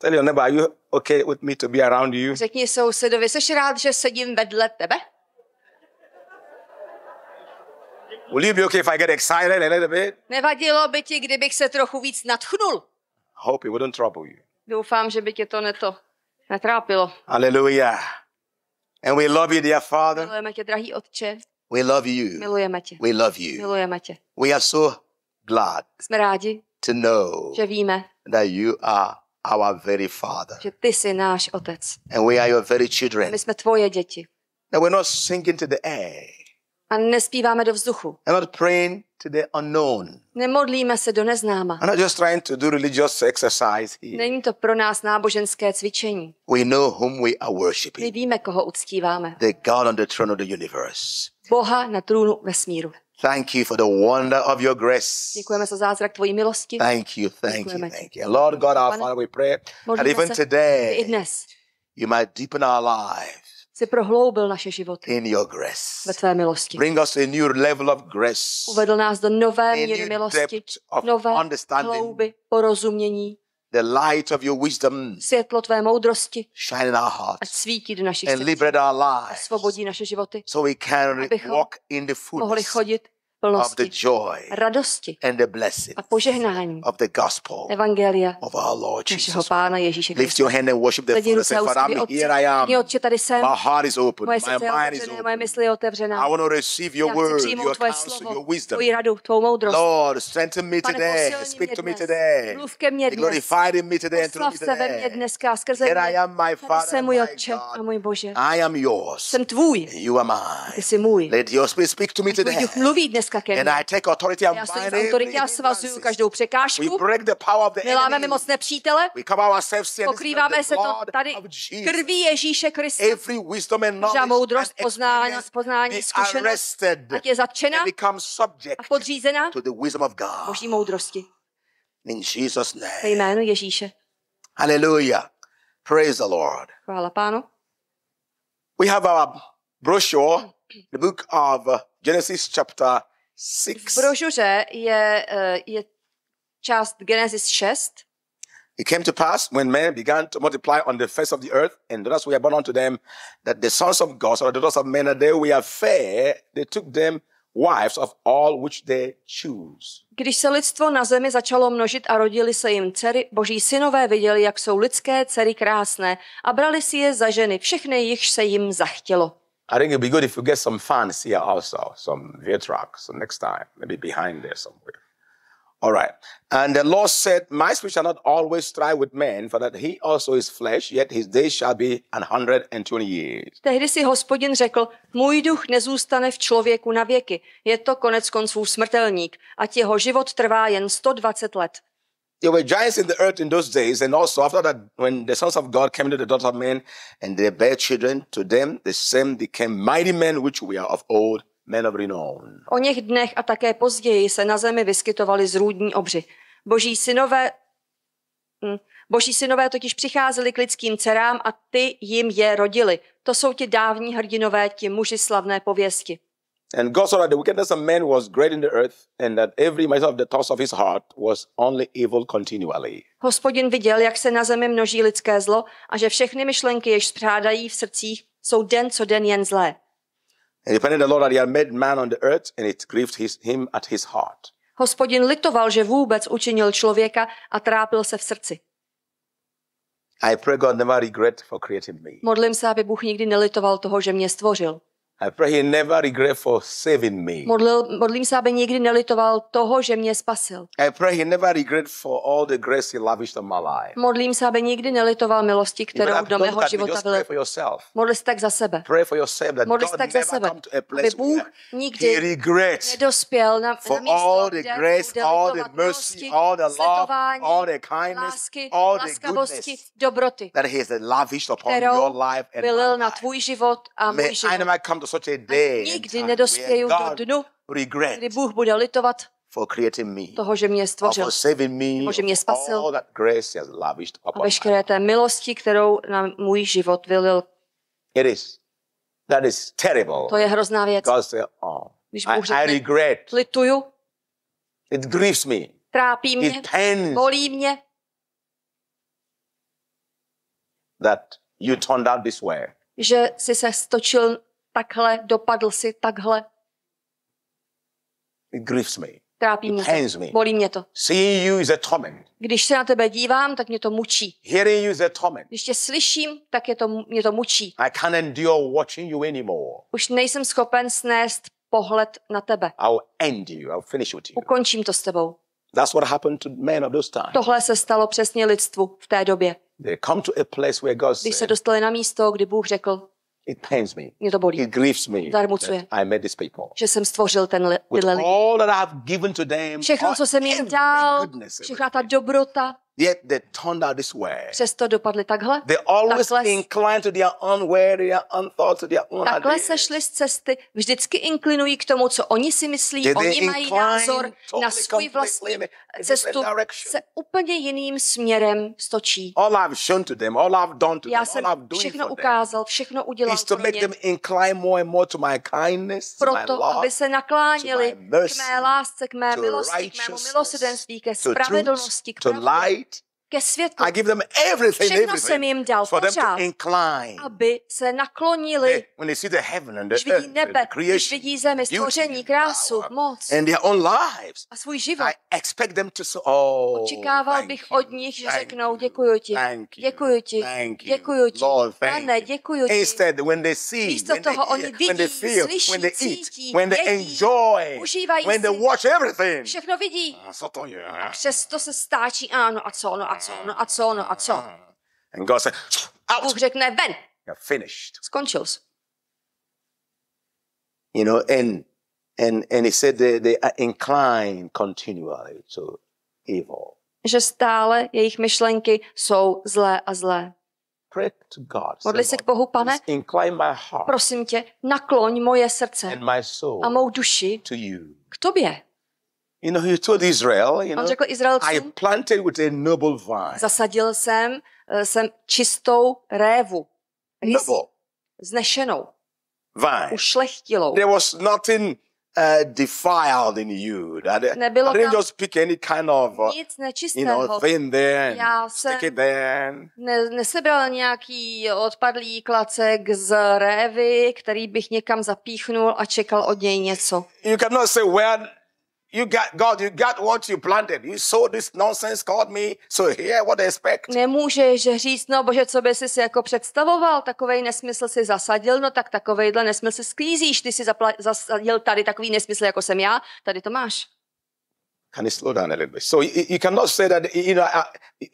Tell your neighbor, are you okay with me to be around you? Řekni sousedovi, jsi rád, že sedím vedle tebe? Will you be okay if I get excited a little bit? Nevadilo by ti, kdybych se trochu víc nadchnul? Hope it wouldn't trouble you. Doufám, že by tě to neto netrápilo. Aleluja. And we love you, dear Father. Milujeme tě, drahý Otče. We love you. Milujeme tě. We love you. Milujeme tě. We are so glad. Jsme rádi. To know. Že víme. That you are our very father. Že ty jsi náš otec. And we are your very children. My jsme tvoje děti. Now we're not singing to the air. A nespíváme do vzduchu. And not praying to the unknown. Nemodlíme se do neznáma. I'm not just trying to do religious exercise here. Není to pro nás náboženské cvičení. We know whom we are worshiping. My víme, koho uctíváme. The God on the throne of the universe. Boha na trůnu vesmíru. Thank you for the wonder of your grace. Děkujeme za zázrak tvojí milosti. Thank you, thank Děkujeme. you, thank you. Lord God, our Father, we pray that even today i dnes you might deepen our lives. si prohloubil naše životy in your grace. ve tvé milosti. Bring us a new level of grace. Uvedl nás do nové míry milosti, nové hlouby porozumění the light of your wisdom světlo tvé moudrosti shine in our hearts ať svítí do našich and srdcí liberate our lives a svobodí naše životy so we can walk in the fullness mohli chodit of the joy radosti and the blessing a požehnání of the gospel evangelia of our Lord Jesus našeho Pána Ježíše Krista. Lift your hand and worship the Father. Say, Father, I'm here I am. Otče, tady jsem. My heart is open. Moje my mind is open. Moje mysl je otevřená. I want to receive your word, your counsel, slovo, your wisdom. Tvoji radu, tvou moudrost. Lord, strengthen me today. Speak to me today. Mluv ke mně dnes. Glorify me today and through me today. ve mě dneska a skrze here I am, my Father, jsem můj Otče a můj Bože. I am yours. Jsem tvůj. You are mine. Ty jsi můj. Let your spirit speak to me today. Mluví dnes láska ke mně. Já stojím v autoritě a svazuju každou překážku. My mimo moc nepřítele. Pokrýváme se to tady krví Ježíše Krista. Every wisdom and knowledge moudrost, poznání, poznání zkušenost, ať je zatčena a podřízena boží moudrosti. In Jesus name. Ve jménu Ježíše. Hallelujah. Praise the Lord. Chvála pánu. We have our brochure, the book of uh, Genesis chapter 6. V brožuře je, eh, je část Genesis 6. It came to pass when men began to multiply on the face of the earth, and daughters were born unto them, that the sons of God, or the daughters of men, that they were fair, they took them wives of all which they choose. Když se lidstvo na zemi začalo množit a rodili se jim dcery, boží synové viděli, jak jsou lidské dcery krásné a brali si je za ženy, všechny jichž se jim zachtělo. I think it'd be good if we get some fans here also, some VTRAC, so next time, maybe behind there somewhere. All right. And the Lord said, My spirit shall not always strive with men, for that he also is flesh, yet his days shall be an hundred and twenty years. Tehdy si hospodin řekl, můj duch nezůstane v člověku na věky, je to konec konců smrtelník, ať jeho život trvá jen 120 let there were giants in the earth in those days, and also after that, when the sons of God came to the daughter of men, and they bare children to them, the same became mighty men which we are of old, men of renown. O něch dnech a také později se na zemi vyskytovali zrůdní obři. Boží synové, hm, boží synové totiž přicházeli k lidským dcerám a ty jim je rodili. To jsou ti dávní hrdinové, ti muži slavné pověsti. And God saw that the wickedness of men was great in the earth, and that every matter of the thoughts of his heart was only evil continually. Hospodin viděl, jak se na zemi množí lidské zlo a že všechny myšlenky, jež spřádají v srdcích, jsou den co den jen zlé. And repented the Lord that he had made man on the earth, and it grieved his, him at his heart. Hospodin litoval, že vůbec učinil člověka a trápil se v srdci. I pray God never regret for creating me. Modlím se, aby Bůh nikdy nelitoval toho, že mě stvořil. I pray he never regret for saving me. Modlil, modlím se, aby nikdy nelitoval toho, že mě spasil. I pray he never regret for all the grace he lavished on my life. Modlím se, aby nikdy nelitoval milosti, kterou do mého života vylil. Modli se tak za sebe. Pray for yourself that Modli se tak za sebe, aby Bůh nikdy nedospěl na, for na místo, all the grace, all the mercy, all the love, all the kindness, lásky, all the goodness, dobroty, that he has lavished upon your life and my life. na tvůj život a můj život such a day nikdy nedospěju do dnu, kdy Bůh bude litovat for creating me, toho, že mě stvořil, for saving me, toho, že mě spasil all that grace has lavished upon a veškeré té milosti, kterou na můj život vylil. It is. That is terrible. To je hrozná věc. Because, oh, Když Bůh řekne, I, I regret. lituju, it grieves me. trápí mě, it bolí mě, that you turned out this way. že jsi se stočil takhle, dopadl si takhle. It grieves me. Trápí mě to. Me. Bolí mě to. Seeing you is a torment. Když se na tebe dívám, tak mě to mučí. Hearing you is a torment. Když tě slyším, tak je to, mě to mučí. I can't endure watching you anymore. Už nejsem schopen snést pohled na tebe. I'll end you. I'll finish with you. Ukončím to s tebou. That's what happened to men of those times. Tohle se stalo přesně lidstvu v té době. They come to a place where God Když se dostali na místo, kdy Bůh řekl, It pains me. Mě to bolí. It grieves me. Zarmucuje. I made these people. Že jsem stvořil ten tyhle lidi. All that I have given to them, všechno, co jsem jim dal, všechna ta dobrota, Yet they turned out this way. Přesto dopadli takhle. They always takhle, inclined to their own way, their own thoughts, their own Takhle ideas. se šli z cesty, vždycky inklinují k tomu, co oni si myslí, Did oni mají názor totally, na svůj vlastní cestu, se úplně jiným směrem stočí. All I've shown to them, all I've done to Já them, all I've doing všechno for ukázal, všechno udělal is to make them incline more and more to my kindness, Proto, my love, aby se nakláněli mercy, k mé lásce, k mé milosti, k mému milosrdenství, ke spravedlnosti, k pravdě, ke světlu. I give them everything, Všechno everything jsem jim dal for pořád, them to incline. aby se naklonili. They, when they see the heaven and the když vidí nebe, když vidí zemi, stvoření, krásu, moc and their own lives. a svůj život. I expect them to so, oh, Očekával bych you, od nich, že řeknou děkuji ti, děkuji ti, děkuji ti, pane, děkuji ti. Instead, when they see, Místo when toho oni vidí, when they feel, slyší, when they cítí, eat, when they enjoy, užívají when they watch everything. Všechno vidí. A, ah, a přesto se stáčí ano a co ono a co, no a co, no a co. And God said, out. Bůh řekne ven. You're finished. Skončil jsi. You know, and and and he said they, they are inclined continually to evil. Že stále jejich myšlenky jsou zlé a zlé. Pray to God. Modli se k Bohu, pane. Prosím tě, nakloň moje srdce a mou duši k tobě. You know, he told Israel, you know, On řekl Izraelcům, I planted with a noble vine. zasadil jsem, eh, jsem čistou révu. noble. Znešenou. Vine. Ušlechtilou. There was nothing uh, defiled in you. That, Nebylo I didn't just pick any kind of uh, nic nečistého. You know, thing there Já jsem stick it there. nesebral nějaký odpadlý klacek z révy, který bych někam zapíchnul a čekal od něj něco. You cannot say where You got God, you got what you planted. You saw this nonsense called me, so hear what they expect. Nemůžeš říct, no bože, co by si si jako představoval, takovej nesmysl si zasadil, no tak takovejhle nesmysl sklízíš, ty si zapla- zasadil tady takový nesmysl, jako jsem já, tady to máš. Can you slow down a little bit? So you, you cannot say that, you know, I,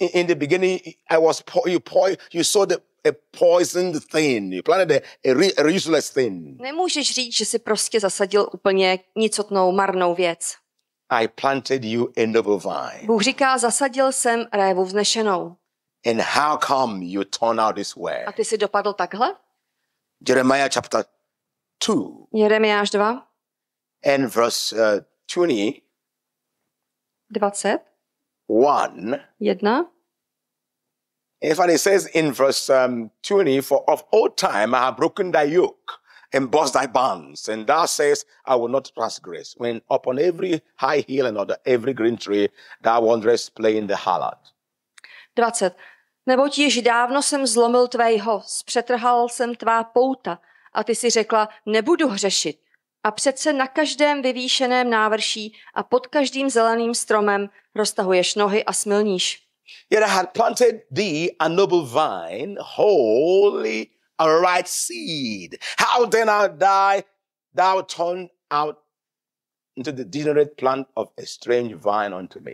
in the beginning, I was, po- you, po- you saw the a poisoned thing. You planted a, a, a useless thing. Nemůžeš říct, že si prostě zasadil úplně nicotnou, marnou věc. I planted you a noble vine. Bůh říká, zasadil jsem révu vznešenou. And how come you turn out this way? A ty si dopadl takhle? Jeremiah chapter 2. Jeremiáš 2. And verse uh, 20. 20. 1. 1. In fact, it says in verse um, 20, for of old time I have broken thy yoke and burst thy bonds. And thou says, I will not transgress. When upon every high hill and under every green tree, thou wanderest playing the harlot. 20. Neboť již dávno jsem zlomil tvého, zpřetrhal jsem tvá pouta. A ty si řekla, nebudu hřešit. A přece na každém vyvýšeném návrší a pod každým zeleným stromem roztahuješ nohy a smilníš. Yet I had planted thee a noble vine, holy a right seed. How then art thou, thou turned out into the degenerate plant of a strange vine unto me?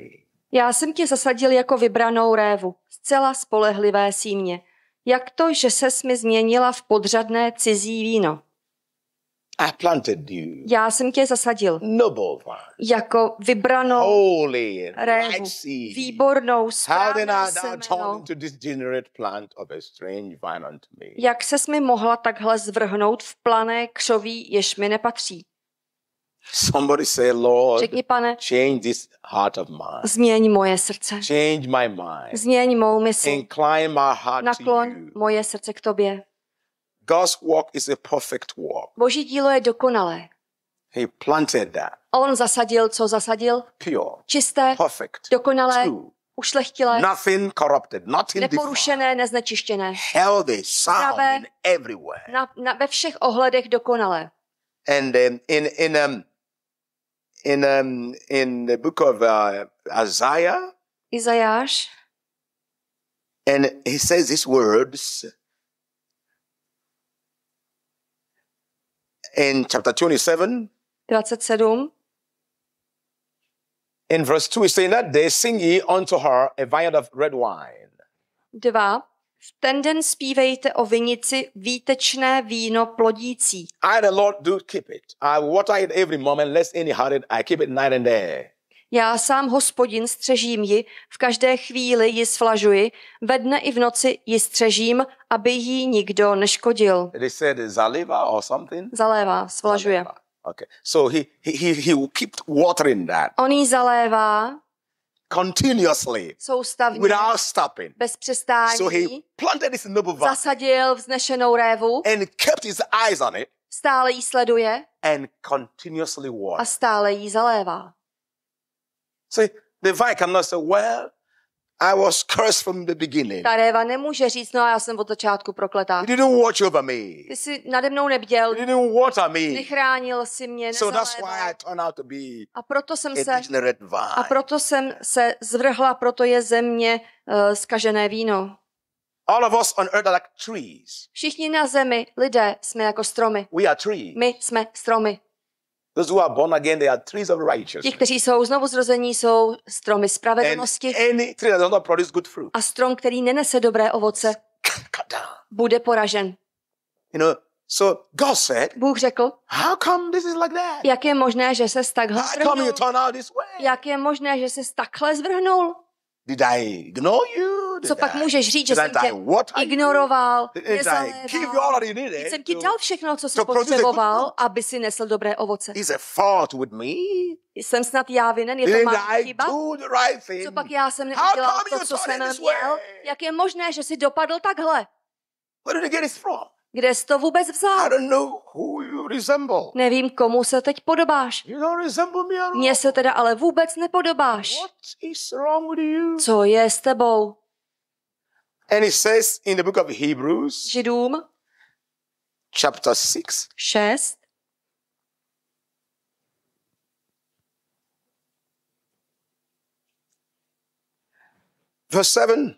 Já jsem tě zasadil jako vybranou révu, zcela spolehlivé símě. Jak to, že ses mi změnila v podřadné cizí víno? I planted you. Já jsem tě zasadil. Noble vine. Jako vybranou Holy and révu. Seed. Výbornou, How did I thou torn into this plant of a strange vine unto me? Jak se mi mohla takhle zvrhnout v plané křoví, jež mi nepatří? Somebody say, Lord, Řekni, pane, change this heart of mine. Změň moje srdce. Change my mind. Změň mou mysl. Incline my heart to you. moje srdce k tobě. God's work is a perfect work. Boží dílo je dokonalé. He planted that. On zasadil, co zasadil? Pure. Čisté. Perfect. Dokonalé. True. Ušlechtilé. Nothing corrupted, nothing neporušené, neznečištěné. Healthy, sound in everywhere. Na, na, ve všech ohledech dokonalé. And um, in, in, um, in, um, in the book of uh, Isaiah, Izajáš, and he says these words, in chapter 27. 27. In verse 2, it's saying that they sing ye unto her a vineyard of red wine. Dva, V ten den zpívejte o vinici výtečné víno plodící. I the Lord do keep it. I water it every moment, lest any hurt it. I keep it night and day. Já sám hospodin střežím ji, v každé chvíli ji svlažuji, ve dne i v noci ji střežím, aby jí nikdo neškodil. They said zaliva or something? Zalévá, svlažuje. Zalévá. Okay. So he, he, he will keep watering that. On ji zalévá. Continuously. Soustavně. Without stopping. Bez přestání. So he planted his noble vine. Zasadil vznešenou révu. And kept his eyes on it. Stále ji sleduje. And continuously water. A stále ji zalévá. See, the vine cannot say, well, I was cursed from the beginning. Ta réva nemůže říct, no já jsem od začátku prokletá. You didn't watch over me. Ty jsi nade mnou nebděl. You didn't water me. Nechránil si mě. So that's why I turned out to be a proto jsem a se, vine. A proto jsem se zvrhla, proto je ze mě uh, eh, skažené víno. All of us on earth are like trees. Všichni na zemi, lidé, jsme jako stromy. We are trees. My jsme stromy. Those who are born again, they are trees of righteousness. Ti, kteří jsou znovu zrození, jsou stromy spravedlnosti. any tree that does not produce good fruit. A strom, který nenese dobré ovoce, bude poražen. You know, so God said, Bůh řekl, How come this is like that? jak je možné, že se takhle zvrhnul? Jak je možné, že se takhle zvrhnul? Did I ignore you? Did Co pak můžeš říct, že jsem tě ignoroval, nezahléval, jsem ti dal všechno, co jsi potřeboval, aby si nesl dobré ovoce. Is a fault with me? Jsem snad já vinen, je to má chyba? Co pak já jsem neudělal to, co jsem měl? Jak je možné, že jsi dopadl takhle? Where did he get this from? Kde jsi to vůbec vzal? I don't know who you resemble. Nevím, komu se teď podobáš. You don't resemble me at all. Mně se teda ale vůbec nepodobáš. What is wrong with you? Co je s tebou? And it says in the book of Hebrews, Židům, chapter 6, verse 7,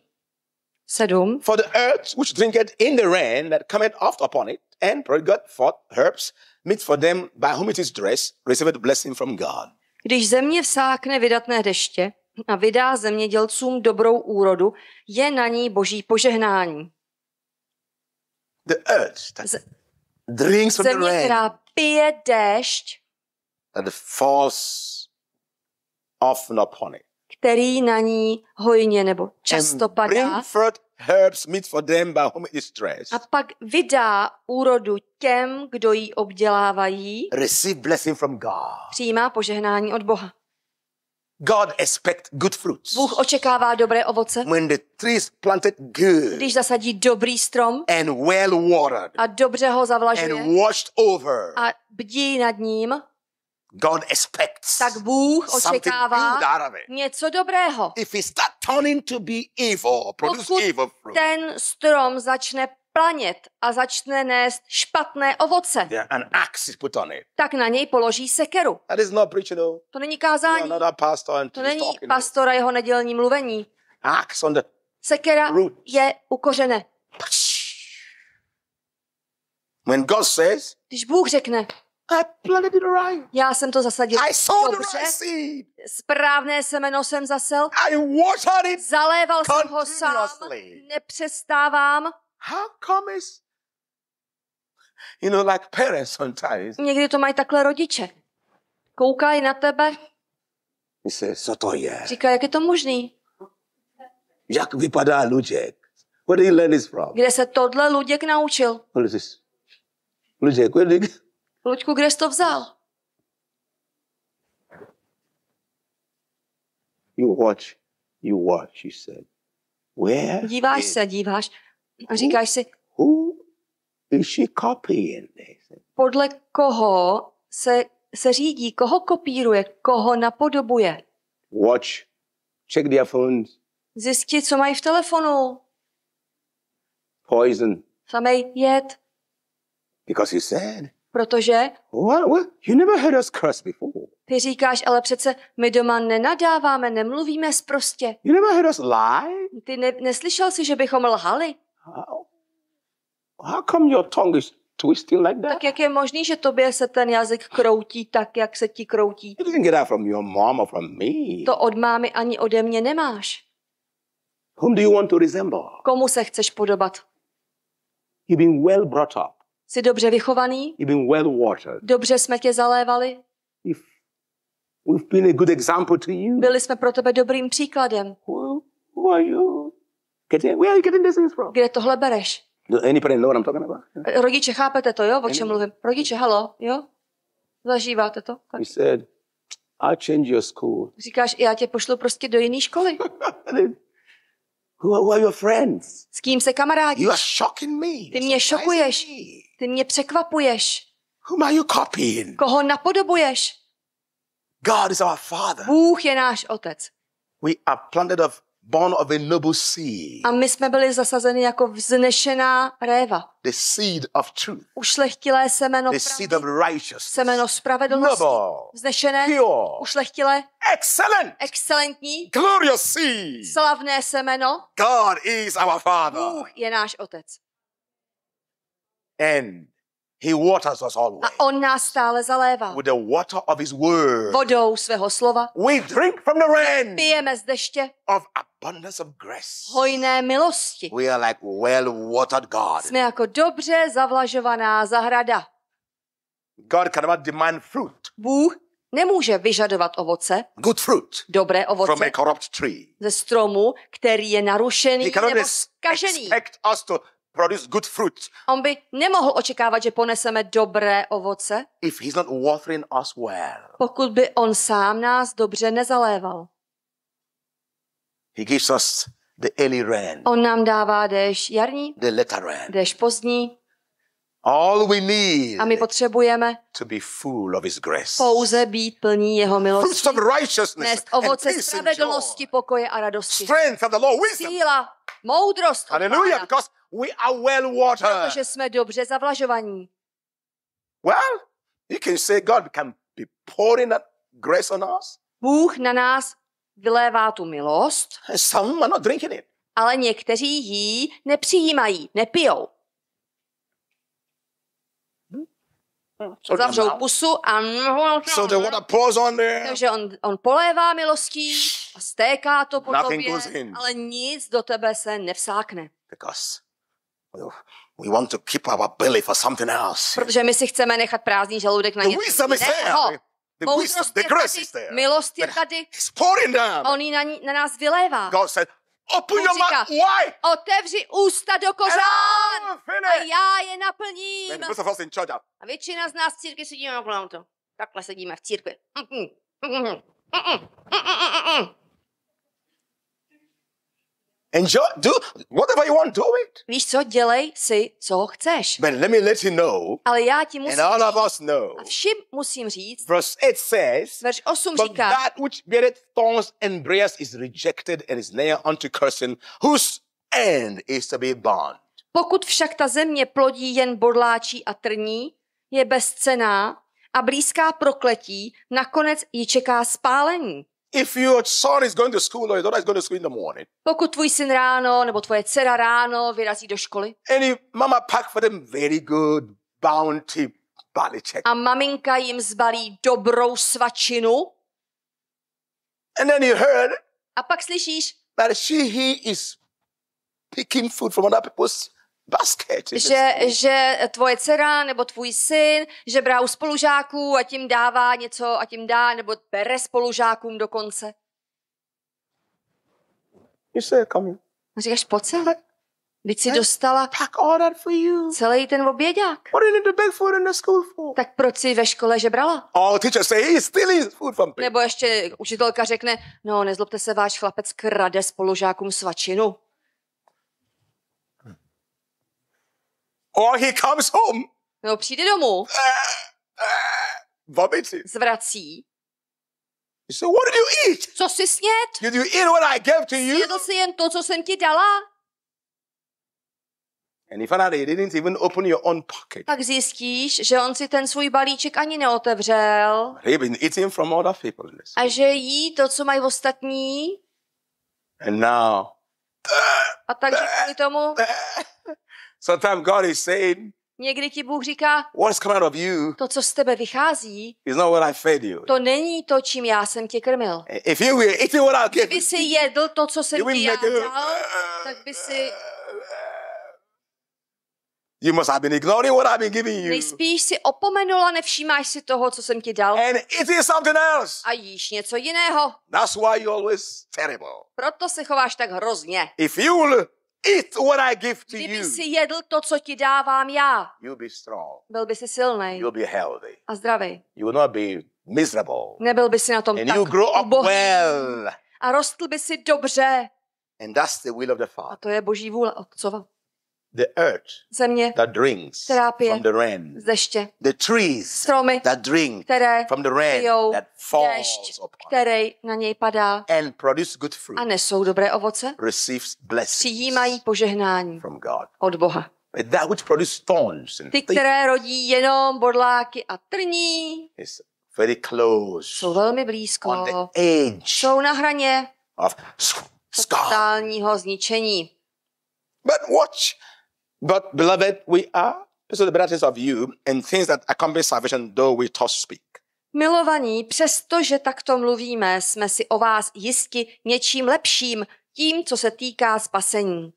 7. For the earth which drinketh in the rain that cometh oft upon it, and produceth forth herbs, meet for them by whom it is dressed, receiveth blessing from God. Když země vsákne vydatné deště a vydá zemědělcům dobrou úrodu, je na ní boží požehnání. The earth that Z- drinks from the rain která pije déšť, that falls often upon it který na ní hojně nebo často padá. A pak vydá úrodu těm, kdo ji obdělávají. Receive blessing from God. Přijímá požehnání od Boha. God expect good fruits. Bůh očekává dobré ovoce. When the tree is planted good. Když zasadí dobrý strom. And well watered. A dobře ho zavlažuje. And washed over. A bdí nad ním. God expects tak Bůh očekává něco dobrého. If it start turning to be evil, produce Pokud evil fruit, ten strom začne planět a začne nést špatné ovoce, yeah, an axe is put on it. tak na něj položí sekeru. That is not preaching, no. To není kázání. No, pastor to není talking, pastora jeho nedělní mluvení. Axe on the Sekera roots. je ukořené. When God says, když Bůh řekne, i planted it right. Já jsem to zasadil I sowed dobře. The right seed. Správné semeno jsem zasel. I watered it Zaléval jsem ho sám. Nepřestávám. How come is You know, like parents sometimes. Někdy to mají takhle rodiče. Koukají na tebe. Myslí, co to je? Říká, jak je to možný? Jak vypadá Luděk? Where did he learn this from? Kde se tohle Luděk naučil? Luděk, where did he... Luďku, kde jsi to vzal? You watch, you watch, she said. Where díváš se, díváš a říkáš si, who is she copying this? podle koho se, se řídí, koho kopíruje, koho napodobuje. Watch, check their phones. Zjistí, co mají v telefonu. Poison. Samej jed. Because he said protože... Well, well, you never heard us curse before. Ty říkáš, ale přece my doma nenadáváme, nemluvíme zprostě. You never heard us lie? Ty ne, neslyšel jsi, že bychom lhali? How, how come your tongue is twisting like that? Tak jak je možný, že tobě se ten jazyk kroutí tak, jak se ti kroutí? You didn't get that from your mom or from me. To od mámy ani ode mě nemáš. Whom do you want to resemble? Komu se chceš podobat? You've been well brought up. Jsi dobře vychovaný? You've been well watered. Dobře jsme tě zalévali? If we've been a good example to you. Byli jsme pro tebe dobrým příkladem. who are you? Getting, where are you getting from? Kde tohle bereš? Do no, anybody know what I'm talking about? Eh, rodiče, chápete to, jo, o čem mluvím? Rodiče, halo, jo? Zažíváte to? Tak. He said, I'll change your school. Říkáš, já tě pošlu prostě do jiné školy. Who, are, who are your friends? S kým se kamarádíš? You are shocking me. Ty mě šokuješ. Ty mě překvapuješ. Whom are you copying? Koho napodobuješ? God is our father. Bůh je náš otec. We are planted of born of a noble seed. A my jsme byli zasazeni jako vznešená réva. The seed of truth. Ušlechtilé semeno The seed of righteousness. Semeno spravedlnosti. Noble. Vznešené. Pure. Ušlechtilé. Excellent. Excelentní. Glorious seed. Slavné semeno. God is our father. Bůh je náš otec. And He waters us always. A on nás stále zalévá. With the water of his word. Vodou svého slova. We drink from the rain. Pijeme z deště. Of abundance of grace. Hojné milosti. We are like well watered God. Jsme jako dobře zavlažovaná zahrada. God cannot demand fruit. Bůh nemůže vyžadovat ovoce, good fruit, dobré ovoce, from a corrupt tree. ze stromu, který je narušený nebo skažený. Expect us to produce good fruit. On by nemohl očekávat, že poneseme dobré ovoce. If he's not watering us well. Pokud by on sám nás dobře nezaléval. He gives us the early rain. On nám dává déšť jarní. The later rain. Déšť pozdní. All we need a my potřebujeme to be full of his grace. pouze být plní jeho milosti, nést ovoce spravedlnosti, pokoje a radosti, of the Lord, síla, moudrost. Hallelujah, because We are well watered. Protože jsme dobře zavlažovaní. Well, you can say God can be pouring that grace on us. Bůh na nás vylévá tu milost. And some are not drinking it. Ale někteří ji nepřijímají, nepijou. Zavřou pusu a... So the water pours on there. Takže on, on polévá milostí a stéká to po Nothing tobě, ale nic do tebe se nevsákne. Because We want to keep our belly for something else. Protože my si chceme nechat prázdný žaludek na něco jiného. The grace is there. milost je tady. A on ji na, na nás vylévá. God said, Open your mouth wide. Otevři ústa do kořán a já je naplním. A většina z nás v církvi sedíme okolo to. Takhle sedíme v církvi. Mm-mm. Mm-mm. Mm-mm. Enjoy, do whatever you want, do it. Víš co, dělej si, co chceš. But let me let you know, Ale já ti musím and all of us know, a všim musím říct, verse 8 says, verš 8 But říká, that which beareth thorns and briars is rejected and is near unto cursing, whose end is to be burned. Pokud však ta země plodí jen bodláčí a trní, je bezcená a blízká prokletí, nakonec ji čeká spálení. If your son is going to school or your daughter is going to school in the morning. Pokud tvůj syn ráno nebo tvoje dcera ráno vyrazí do školy. And if mama pack for them very good bounty balíček. A maminka jim zbalí dobrou svačinu. And then you heard. A pak slyšíš. That she he is picking food from other people's basket. Že, že tvoje dcera nebo tvůj syn že brá u spolužáků a tím dává něco a tím dá, nebo bere spolužákům dokonce. You say, come A říkáš, pojď se, Vy jsi dostala celý ten oběďák. Tak proč jsi ve škole žebrala? Oh, food Nebo ještě učitelka řekne, no nezlobte se, váš chlapec krade spolužákům svačinu. Or he comes home. No, přijde domů. Vomity. Eh, eh, Zvrací. So what did you eat? Co jsi sněd? Did you eat what I gave to you? Snědl jsi jen to, co jsem ti dala? And he found out you didn't even open your own pocket. Tak zjistíš, že on si ten svůj balíček ani neotevřel. He been eating from other people. A že jí to, co mají ostatní. And now. A takže eh, kvůli tomu. Sometimes God is saying, Někdy ti Bůh říká, to, co z tebe vychází, to není to, čím já jsem tě krmil. Kdyby si jedl to, co jsem ti já dal, tak by si You must have been ignoring what I've been giving you. Nejspíš si opomenula, nevšímáš si toho, co jsem ti dal. And it is something else. A jíš něco jiného. That's why you're always terrible. Proto se chováš tak hrozně. If you will eat what I give to Kdyby you, si jedl to, co ti dávám já, you'll be strong. byl by si silný you'll be healthy. a zdravý. You will not be miserable. Nebyl by si na tom And tak you grow up ubohý. well. a rostl by si dobře. And that's the will of the Father. A to je boží vůle Otcova. The earth země, that drinks která pije from the rain. z deště. The trees stromy, that drink které from the rain pijou that falls dešť, upon. který na něj padá and produce good fruit. a nesou dobré ovoce, receives blessings přijímají požehnání from God. od Boha. that which produce thorns and Ty, které rodí jenom bodláky a trní, is very close jsou velmi blízko, on the edge jsou na hraně of totálního zničení. But watch But, beloved, we are because of the of you and things that accompany salvation, though we thus speak. Milovaní, přestože takto mluvíme, jsme si o vás jisti něčím lepším, tím, co se týká spasení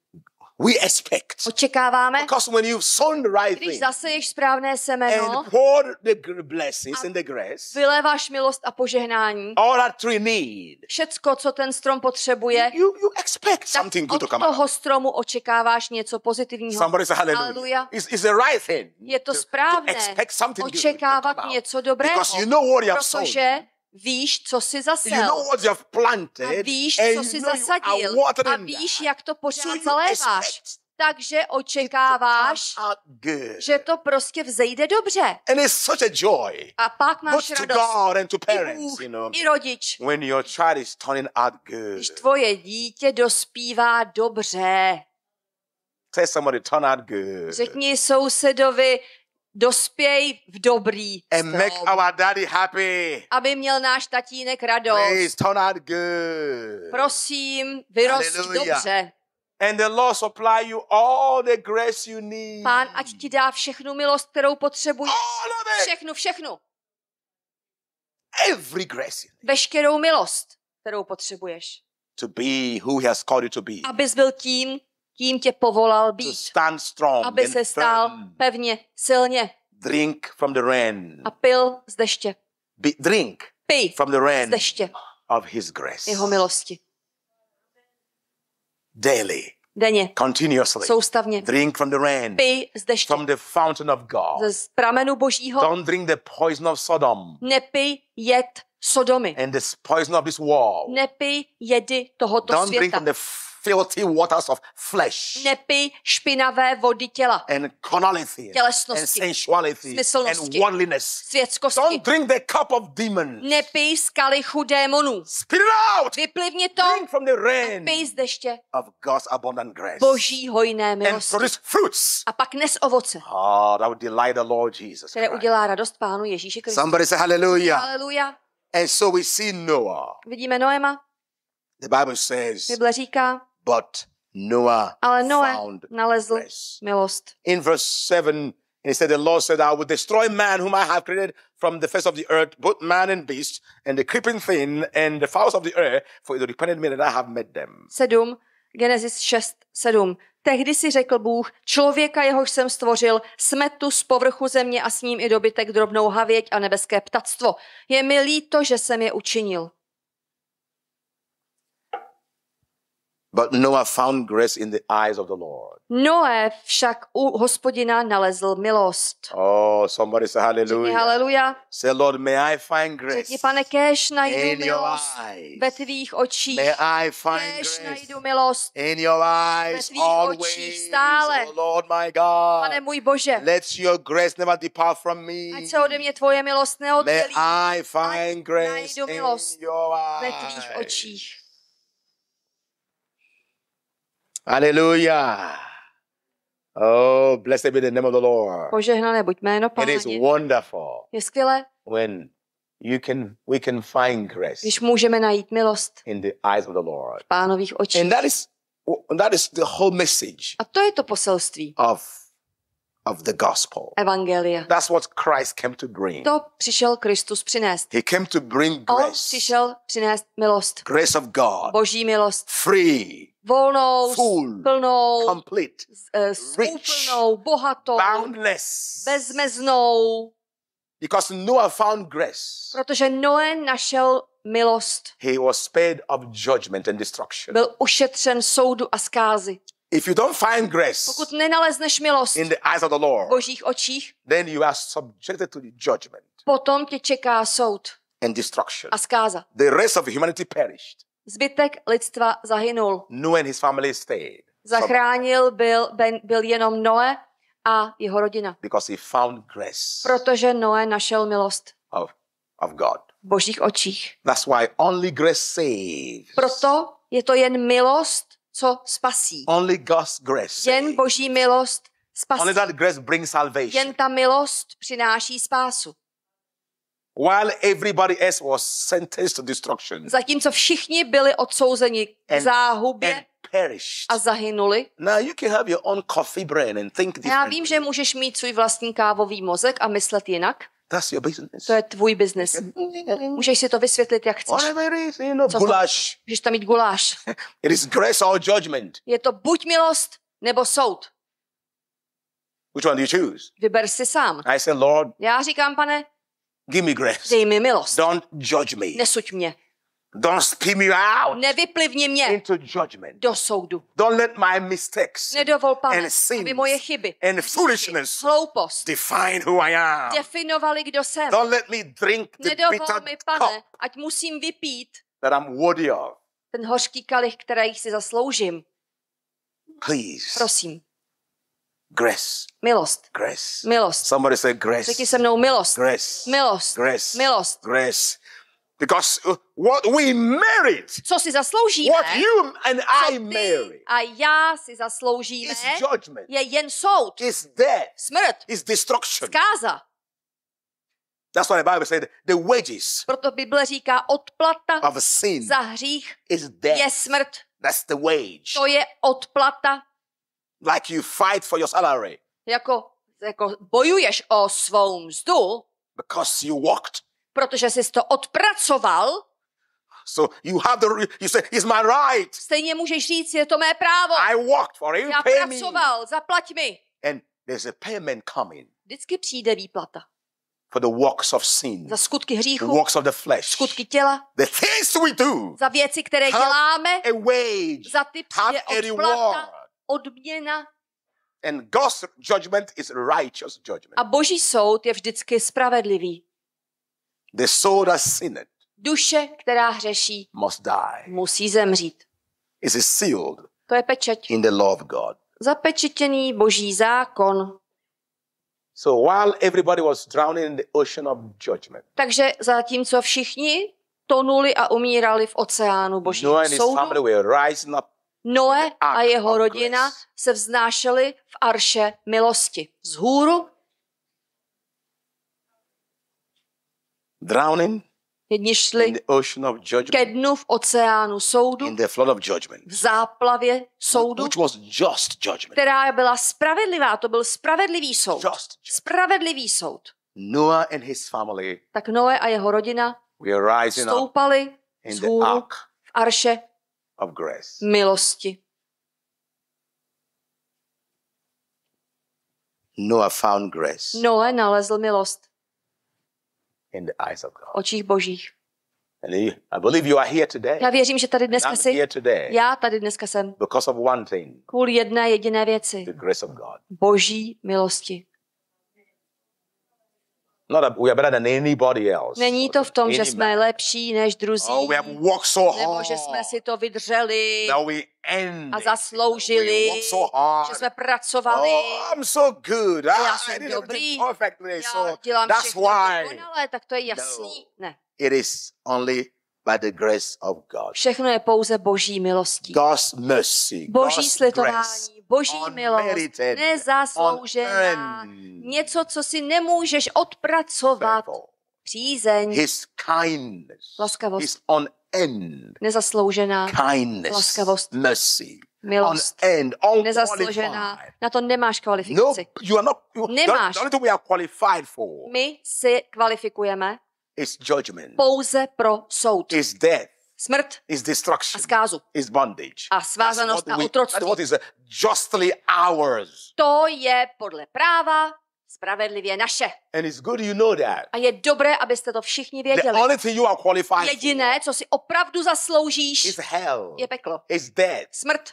we expect. Očekáváme. Because when you've sown the right thing. když zaseješ správné semeno and pour the blessings and the grace, Vyleváš milost a požehnání, all that tree need, všecko, co ten strom potřebuje, you, you expect something good to come od toho stromu očekáváš něco pozitivního. Somebody say hallelujah. hallelujah. It's, it's the right thing je to správné to to expect something good to come něco dobrého, because you know what you have sown. protože Víš, co jsi zasel. You know what you have planted, a víš, co jsi zasadil. A víš, jak to počít zaléváš. Takže očekáváš, že to prostě vzejde dobře. And it's such a joy. A pak máš radost. To God and to parents, I Bůh, i rodič. When your child is turning out good. Když tvoje dítě dospívá dobře. Tell somebody turn out good. Řekni sousedovi, dospěj v dobrý stav. And make our daddy happy. Aby měl náš tatínek radost. Please, turn out good. Prosím, vyrost Hallelujah. dobře. And the Lord supply you all the grace you need. Pán ať ti dá všechnu milost, kterou potřebuješ. Všechnu, všechnu. Every grace. Veškerou milost, kterou potřebuješ. To be who he has called you to be. Abys byl tím, tím tě povolal být, to stand strong aby se stál firm. pevně, silně. Drink from the rain. A pil z deště. Be, drink Pij from the rain z deště. Of his grace. Jeho milosti. Daily. Denně. Continuously. Soustavně. Drink from the rain. Pij z deště. From the fountain of God. Z pramenu božího. Don't drink the poison of Sodom. Nepij jed Sodomy. And the poison of this world. Nepij jedy tohoto Don't světa. Don't Drink from the filthy waters of flesh. Nepi špinavé vody těla. And carnality. Tělesnosti. And sensuality. Smyslnosti. And worldliness. Světskosti. Don't drink the cup of demons. Nepi z kalichu démonů. Spit it out. Vyplivni to. Drink from the rain. Pij z deště. Of God's abundant grace. Boží hojné milosti. And produce fruits. A pak nes ovoce. Ah, Oh, that would delight the Lord Jesus které udělá radost Pánu Ježíši Kristu. Somebody say hallelujah. Hallelujah. And so we see Noah. Vidíme Noema. The Bible says Bible říká, But Noah Ale Noé found nalezl grace. milost. In verse 7, he said, The Lord said, I will destroy man whom I have created from the face of the earth, both man and beast, and the creeping thing, and the fowls of the air, for it repented me that I have made them. 7, Genesis 6, 7. Tehdy si řekl Bůh, člověka jehož jsem stvořil, smetu z povrchu země a s ním i dobytek drobnou havěť a nebeské ptactvo. Je mi líto, že jsem je učinil. But Noah found grace in the eyes of the Lord. Noé však u hospodina nalezl milost. Oh, somebody say hallelujah. hallelujah. Say, Lord, may I find grace Řekni, pane, kéž najdu in milost your eyes. ve tvých očích. May I find kéž grace najdu milost in your eyes ve tvých always. očích stále. Oh, Lord my God. Pane můj Bože, let your grace never depart from me. ať se ode mě tvoje milost neoddělí. May I find grace najdu milost in your eyes. ve tvých očích. Hallelujah. Oh, blessed be the name of the Lord. Požehnané buď jméno Páně. It is wonderful. Je skvělé. When you can, we can find grace. Když můžeme najít milost. In the eyes of the Lord. V pánových očích. And that is, that is the whole message. A to je to poselství. Of of the gospel. Evangelia. That's what Christ came to bring. To přišel Kristus přinést. He came to bring grace. On přišel přinést milost. Grace of God. Boží milost. Free. Volnou, full, plnou, complete, uh, rich, bohatou, boundless, bezmeznou. Because Noah found grace. Protože Noé našel milost. He was spared of judgment and destruction. Byl ušetřen soudu a skázy. If you don't find grace pokud nenalezneš milost in the eyes of the Lord, v božích očích, then you are subjected to the judgment potom tě čeká soud and destruction. a zkáza. The rest of humanity perished. Zbytek lidstva zahynul. Noah and his family stayed. Zachránil byl, ben, byl jenom Noe a jeho rodina. Because he found grace Protože Noe našel milost of, of God. v božích očích. That's why only grace saves. Proto je to jen milost, co spasí. Only God's grace. Jen Boží milost spasí. Only that grace brings salvation. Jen ta milost přináší spásu. While everybody else was sentenced to destruction. Zatímco všichni byli odsouzeni k záhubě. And, and a zahynuli. Now you can have your own coffee brain and think differently. Já vím, že můžeš mít svůj vlastní kávový mozek a myslet jinak. That's your business. To je tvůj biznis. Mm, mm, mm, můžeš si to vysvětlit, jak chceš. Whatever it is, you know, guláš. můžeš tam mít guláš. It is grace or judgment. Je to buď milost, nebo soud. Which one do you choose? Vyber si sám. I say, Lord, Já říkám, pane, give me grace. dej mi milost. Don't judge me. Nesuď mě. Don't spit me out Nevyplivni mě into judgment. do soudu. Don't let my mistakes Nedovol, pane, and sins aby moje chyby and foolishness hloupost define who I am. definovali, kdo jsem. Don't let me drink the Nedovol bitter mi, pane, cup ať musím vypít that I'm worthy of. ten hořký kalich, který si zasloužím. Please. Prosím. Grace. Milost. Grace. Milost. Somebody say grace. Řekni se mnou milost. Grace. Milost. Grace. Milost. Grace. Because uh, what we merit, co si zasloužíme, what you and co I merit, a já si zasloužíme, is judgment, je jen soud, is death, smrt, is destruction. Zkáza. That's why the Bible said the wages Proto Bible říká, odplata of sin za hřích is death. je smrt. That's the wage. To je odplata. Like you fight for your salary. Jako, jako bojuješ o svou mzdu. Because you walked protože jsi to odpracoval, So you have the, you say, it's my right. Stejně můžeš říct, je to mé právo. I worked for it, Já pay pracoval, me. zaplať mi. And there's a payment coming. Vždycky přijde výplata. For the works of sin. Za skutky hříchu. The works of the flesh. Skutky těla. The things we do. Za věci, které have děláme. A wage. Za ty přijde have odplata, odměna. And God's judgment is righteous judgment. A Boží soud je vždycky spravedlivý. The soul that sinned Duše, která hřeší, must die. musí zemřít. Is It sealed To je pečeť. in the law of God. Zapečetěný boží zákon. So while everybody was drowning in the ocean of judgment, Takže zatímco všichni tonuli a umírali v oceánu Noah božího soudu, up. Noe a jeho rodina se vznášeli v arše milosti. z hůru drowning Jedni šli in the ocean of judgment, ke dnu v oceánu soudu, in the flood of judgment, v záplavě soudu, which was just judgment. která byla spravedlivá, to byl spravedlivý soud. Just spravedlivý soud. Noah and his family, tak Noé a jeho rodina were rising stoupali in z hůru, the ark v arše of grace. milosti. Noah found grace. Noe nalezl milost in the eyes of God. očích božích. And I believe you are here today. Já věřím, že tady dneska jsi. Já tady dneska jsem because of one thing, kvůli jedné jediné věci. the grace of God. Boží milosti. Not a, we are better than anybody else. Není to v tom, že jsme lepší než druzí, oh, we have so hard, nebo že jsme si to vydrželi that we a zasloužili, that we so hard. že jsme pracovali. Oh, I'm so good. Já ah, jsem dobrý, perfectly, já so dělám that's všechno why. dokonale, tak to je no. jasný. No. Ne. It is only by the grace of God. Všechno je pouze boží milostí. God's mercy, Boží God's slitování, grace boží milost, nezasloužená, něco, co si nemůžeš odpracovat. Přízeň, laskavost, nezasloužená, laskavost, milost, nezasloužená. Na to nemáš kvalifikaci. nemáš. My si kvalifikujeme pouze pro soud. death Smrt is destruction. a zkázu is bondage. a svázanost a otroctví. What is uh, justly ours. To je podle práva spravedlivě naše. And it's good you know that. A je dobré, abyste to všichni věděli. The only thing you are qualified Jediné, co si opravdu zasloužíš, is hell. je peklo. Is death. Smrt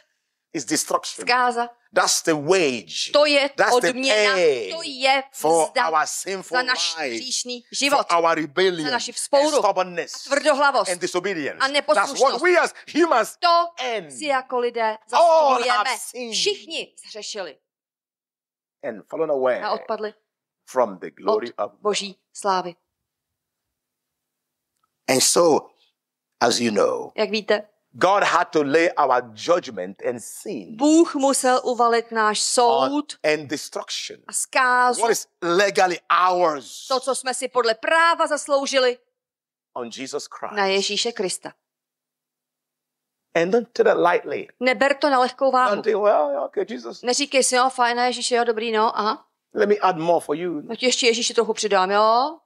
is destruction. Zkáza. That's the wage. To je That's odměna, The to je for our sinful za náš hříšný život, for our rebellion, za naši vzpouru and a tvrdohlavost and disobedience. a neposlušnost. That's what we as humans to end. si jako lidé zasluhujeme. Všichni zřešili and fallen away a odpadli from the glory od boží slávy. And so, as you know, jak víte, God had to lay our judgment and sin. Bůh musel uvalit náš soud and destruction. a skázu. What is legally ours. To, co jsme si podle práva zasloužili. On Jesus Christ. Na Ježíše Krista. And don't take it lightly. Neber to na lehkou váhu. Don't think, well, okay, Jesus. Neříkej si, jo, fajn, Ježíše, jo, dobrý, no, aha. Let me add more for you. No ti ještě Ježíše trochu přidám, jo.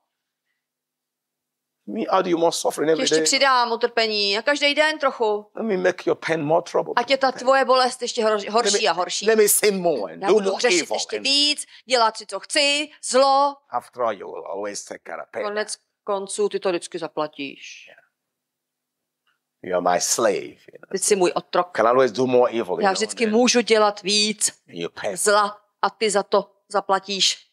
Ještě přidám utrpení a každý den trochu. Let me make your pain more trouble. Ať je ta tvoje bolest ještě horší a horší. Let me sin more and do no evil. ještě víc, dělat si, co chci, zlo. After all, you will always take care of pain. Konec konců ty to vždycky zaplatíš. Yeah. You are my slave. You know? Ty jsi můj otrok. Can always do more evil, Já vždycky know? můžu dělat víc you pay. zla a ty za to zaplatíš.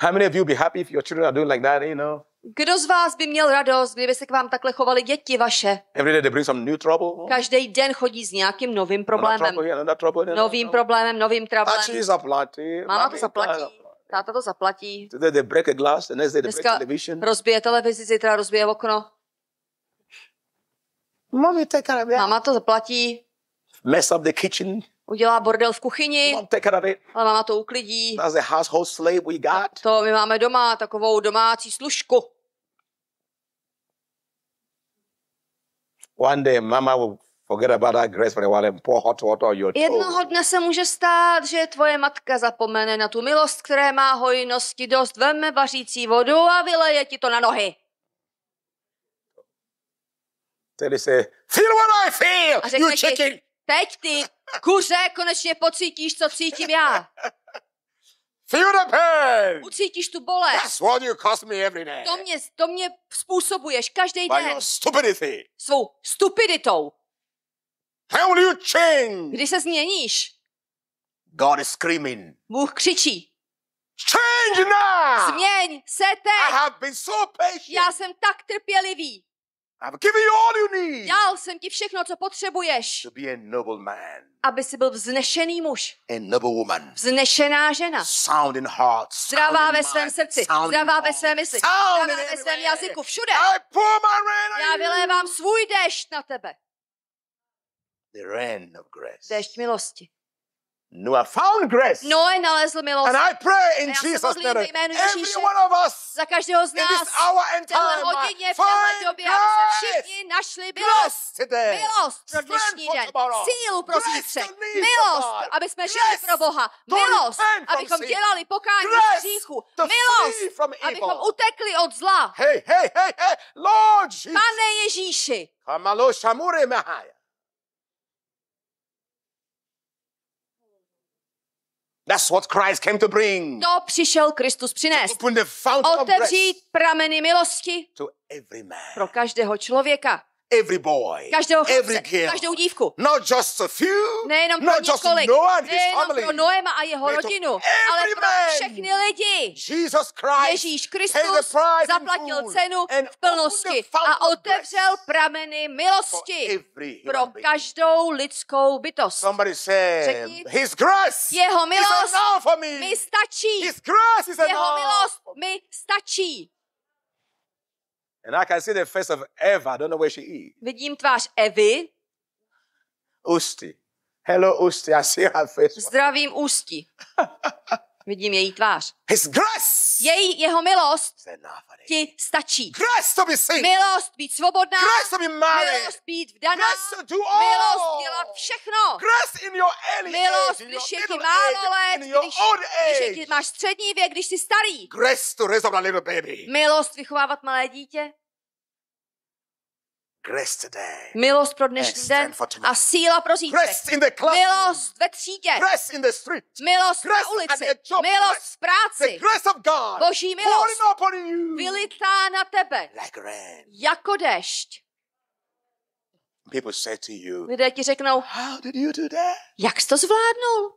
How many of you be happy if your children are doing like that, you know? Kdo z vás by měl radost, kdyby se k vám takhle chovali děti vaše? Every day they bring some new trouble. No? Každý den chodí s nějakým novým problémem. Trouble trouble novým problémem, novým problémem. zaplatí. Máma to zaplatí. Táta to zaplatí. Today they break a glass, the next day break television. rozbije televizi, zítra rozbije okno. Mama to zaplatí mess up the kitchen. Udělá bordel v kuchyni. Ale máma to uklidí. slave we got. to my máme doma, takovou domácí služku. One day mama will forget about that grace for a while and pour hot water on your toes. Jednoho dne se může stát, že tvoje matka zapomene na tu milost, které má hojnosti dost, veme vařící vodu a vyleje ti to na nohy. Tedy se, feel what I feel, you chicken. Teď ty, kuře, konečně pocítíš, co cítím já. Feel the pain. Ucítíš tu bolest. That's what you cost me every day. To mě, to mě způsobuješ každý den. By your stupidity. Svou stupiditou. How will you change? Kdy se změníš? God is screaming. Bůh křičí. Change now! Změň se teď! I have been so patient. Já jsem tak trpělivý. I've given you all you need. Dal jsem ti všechno, co potřebuješ. To be a noble man. Aby si byl vznešený muž. A noble woman. Vznešená žena. Sound in heart. Zdravá ve svém srdci. Zdravá ve své mysli. Zdravá ve svém jazyku. Všude. I pour my rain on Já vylévám svůj déšť na tebe. The rain of grace. Déšť milosti. No, I found grace. Noé nalezl milost. And I pray in Jesus name. Every one of us za každého z nás in this hour and time, hodině, v téhle době, aby se všichni našli milost. Today. Milost pro dnešní den. Sílu pro zítřek. Milost, aby jsme žili pro Boha. Milost, abychom dělali pokání z hříchu. Milost, abychom utekli od zla. Hej, hej, hej, hej, Lord Jesus. Pane Ježíši. Kamalo šamure mahaja. That's what Christ came to bring. To přišel Kristus přinést. To open the fountain Otevřít prameny milosti to every man. pro každého člověka every boy, každou chlapce, every girl, každou dívku. Not just a few, nejenom pro několik, Noah and nejenom family, pro Noema a jeho rodinu, ale pro všechny lidi. Jesus Christ Ježíš Kristus zaplatil cenu v plnosti a otevřel prameny milosti pro každou lidskou bytost. Řekni, his grace jeho milost mi stačí. Jeho milost mi stačí. And I can see the face of Eva. I don't know where she is. Vidím tvář Evy. Usti. Hello, Usti. I see her face. Zdravím Usti. Vidím její tvář. His grace. Její, jeho milost ti stačí. Grace to be Milost být svobodná. Grace to be Milost být vdaná. Grace to do all. Milost dělat všechno. Grace in your early milost, age, když je ti málo let, když, když je ti máš střední věk, když jsi starý. Grace to raise up a little baby. Milost vychovávat malé dítě. Grace today. Milost pro dnešní den a síla pro zítřek. Milost ve třídě. Grace in the street. Milost grace na ulici. Milost v práci. The grace of God. Boží milost vylitá na tebe. Like rain. Jako dešť. People say to you, Lidé ti řeknou, How did you do that? jak jsi to zvládnul?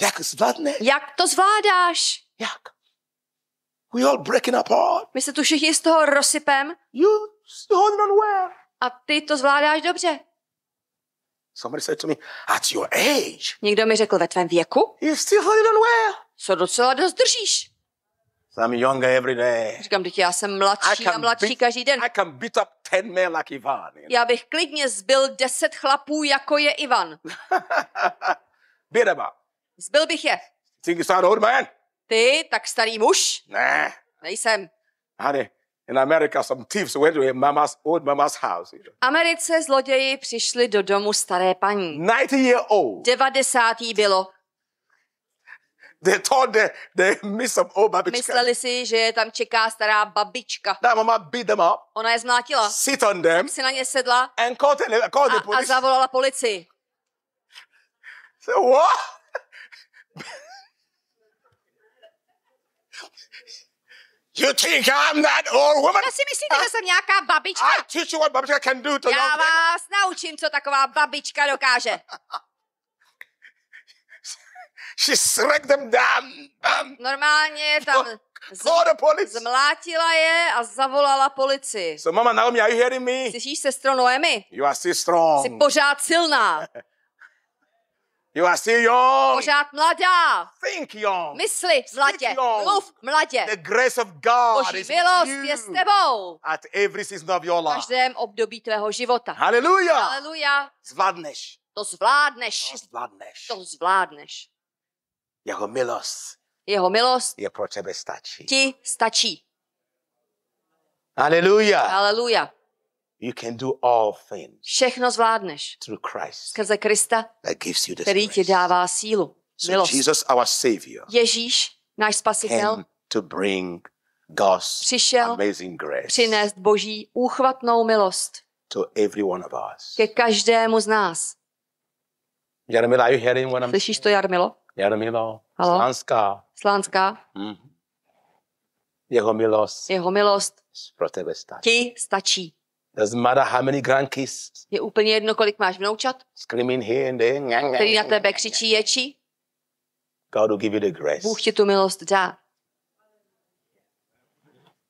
Jak, zvládneš? jak to zvládáš? Jak? We all breaking apart. My se tu všichni z toho rozsypem. You a ty to zvládáš dobře. Somebody said to me, at your age. Někdo mi řekl ve tvém věku. You still holding on well. Co docela dost držíš. So I'm younger every day. Říkám, teď já jsem mladší a mladší beat, každý den. I can beat up ten men like Ivan. You know? Já bych klidně zbil deset chlapů, jako je Ivan. beat Zbyl Zbil bych je. Think you sound old man? Ty, tak starý muž? Ne. Nejsem. Honey, In America, some thieves went to her mama's old mama's house. You know. Americe zloději přišli do domu staré paní. 90 year old. 90 bylo. They thought they, they missed some old babička. Mysleli si, že je tam čeká stará babička. That mama beat them up. Ona je zmlátila. Sit on them. si na ně sedla. And called the, called a, the police. a zavolala policii. So what? You think I'm that old woman? Já si myslíte, že jsem nějaká babička? I teach you what babička can do to Já young vás people. naučím, co taková babička dokáže. She struck them down. Um, Normálně tam the police. Zmlátila je a zavolala policii. So mama Naomi, are you hearing me? Slyšíš, sestro Noemi? You are still strong. Jsi pořád silná. You are still young. Pořád mladá. Think young. Mysli, mladě. Mluv, mladě. The grace of God Boží is milost you je s tebou. At every season of your life. každém období tvého života. Hallelujah. Hallelujah. Zvládneš. To zvládneš. To zvládneš. To zvládneš. Jeho milost. Jeho milost. Je pro tebe stačí. Ti stačí. Hallelujah. Hallelujah. You can do all things. Všechno zvládneš. Through Christ. Skrze Krista, that gives you the který ti dává sílu, milost. So Jesus, our Savior, Ježíš, náš spasitel, to bring God's přišel amazing grace přinést Boží úchvatnou milost to every one of us. ke každému z nás. Jarmila, are you hearing what I'm Slyšíš to, Jarmilo? Jarmilo, Halo? Slánská. Slánská. Mm. Jeho milost. Jeho milost. Pro tebe stačí. Ti stačí. Doesn't matter how many grandkids. Je úplně jedno, kolik máš vnoučat. Screaming here and there. Který na tebe křičí, ječí. God will give you the grace. Bůh ti tu milost dá.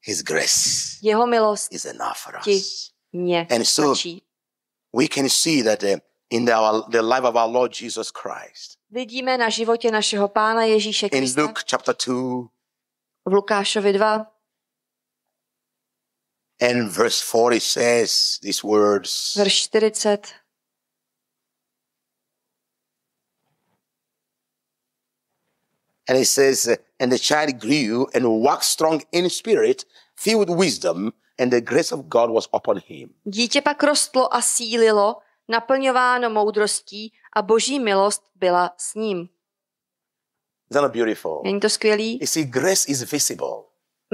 His grace. Jeho milost. Is enough for Ti mě and so stačí. we can see that uh, in the, our, the life of our Lord Jesus Christ. Vidíme na životě našeho Pána Ježíše Krista. In Luke chapter 2. V Lukášovi 2. And verse 40 says these words. Verš 40. And it says, and the child grew and waxed strong in spirit, filled with wisdom, and the grace of God was upon him. Dítě pak rostlo a sílilo, naplňováno moudrostí a boží milost byla s ním. Isn't that beautiful? Není to skvělý? You see, grace is visible.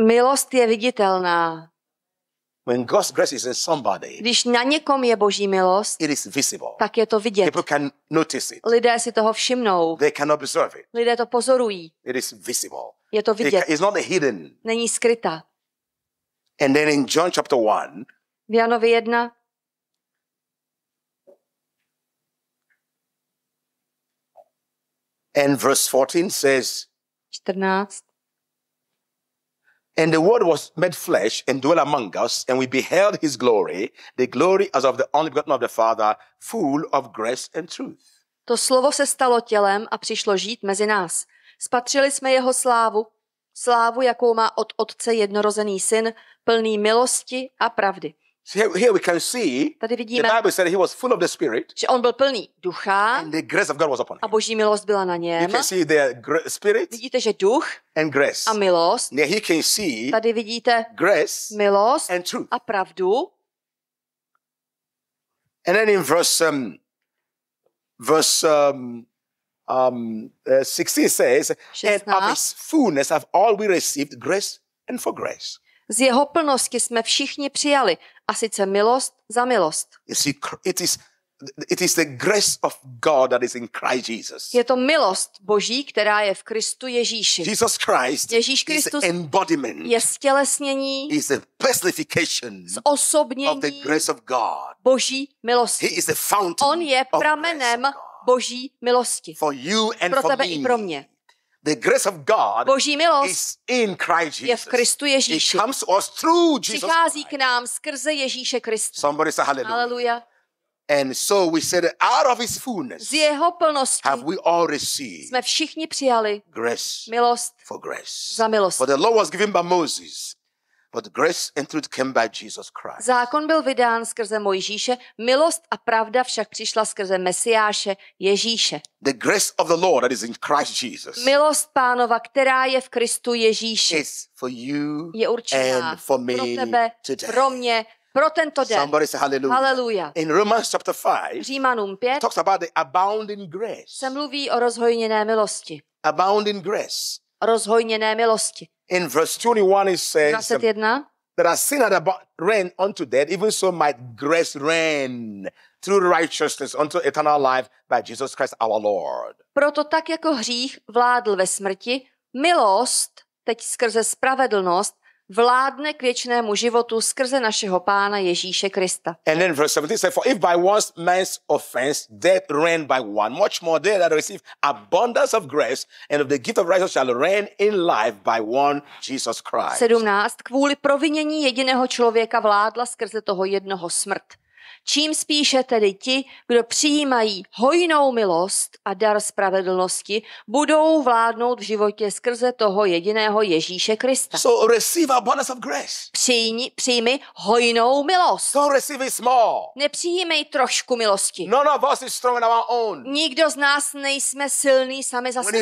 Milost je viditelná. When God's grace is in somebody, když na někom je boží milost, it is visible. tak je to vidět. People can notice it. Lidé si toho všimnou. They can observe it. Lidé to pozorují. It is visible. Je to vidět. They it's not hidden. Není skryta. And then in John chapter one, v Janovi 1, and verse 14 says, 14. And the word was made flesh and dwell among us, and we beheld his glory, the glory as of the only begotten of the Father, full of grace and truth. To slovo se stalo tělem a přišlo žít mezi nás. Spatřili jsme jeho slávu, slávu, jakou má od otce jednorozený syn, plný milosti a pravdy here we can see, Tady vidíme, the Bible said he was full of the Spirit, že on byl plný ducha and the grace of God was upon him. a boží milost byla na něm. You can see the spirit vidíte, že duch and grace. a milost. Now he can see Tady vidíte grace milost and truth. a pravdu. And then in verse, um, verse um, um, uh, 16 says, 16. And of his fullness have all we received grace and for grace z jeho plnosti jsme všichni přijali, a sice milost za milost. Je to milost Boží, která je v Kristu Ježíši. Jesus Christ Ježíš Kristus is je stělesnění, is the personification zosobnění of the grace of God. Boží milosti. He is the fountain On je pramenem Boží milosti. For you and pro tebe for me. i pro mě. The grace of God Boží milost is in Christ Jesus. je v Kristu Ježíši. It comes to us through Jesus Přichází k nám skrze Ježíše Krista. Somebody say hallelujah. hallelujah. And so we said, out of his fullness z jeho plnosti have we all received jsme všichni přijali grace milost for grace. za milost. For the Lord was given by Moses. But grace and truth came by Jesus Christ. Zákon byl vydán skrze Mojžíše, milost a pravda však přišla skrze Mesiáše Ježíše. The grace of the Lord that is in Christ Jesus. Milost Pánova, která je v Kristu Ježíši. Is for you je určená and for me pro tebe, today. pro mě, pro tento den. Somebody say hallelujah. hallelujah. In Romans chapter 5, Římanům 5 talks about the abounding grace. se mluví o rozhojněné milosti. Abounding grace. rozhojněné milosti. In verse 21 it says that as sin had reigned unto death, even so might grace reign through righteousness unto eternal life by Jesus Christ our Lord. Proto tak jako hřích vládl ve smrti, milost teď skrze spravedlnost vládne k věčnému životu skrze našeho Pána Ježíše Krista. And then verse 17 says, For if by one man's offense death reigned by one, much more they that receive abundance of grace and of the gift of righteousness shall reign in life by one Jesus Christ. 17. Kvůli provinění jediného člověka vládla skrze toho jednoho smrt Čím spíše tedy ti, kdo přijímají hojnou milost a dar spravedlnosti, budou vládnout v životě skrze toho jediného Ježíše Krista. So receive abundance of grace. Přijmi, přijmi hojnou milost. Don't receive it small. Nepřijímej trošku milosti. None of us is strong on our own. Nikdo z nás nejsme silný sami za sebe.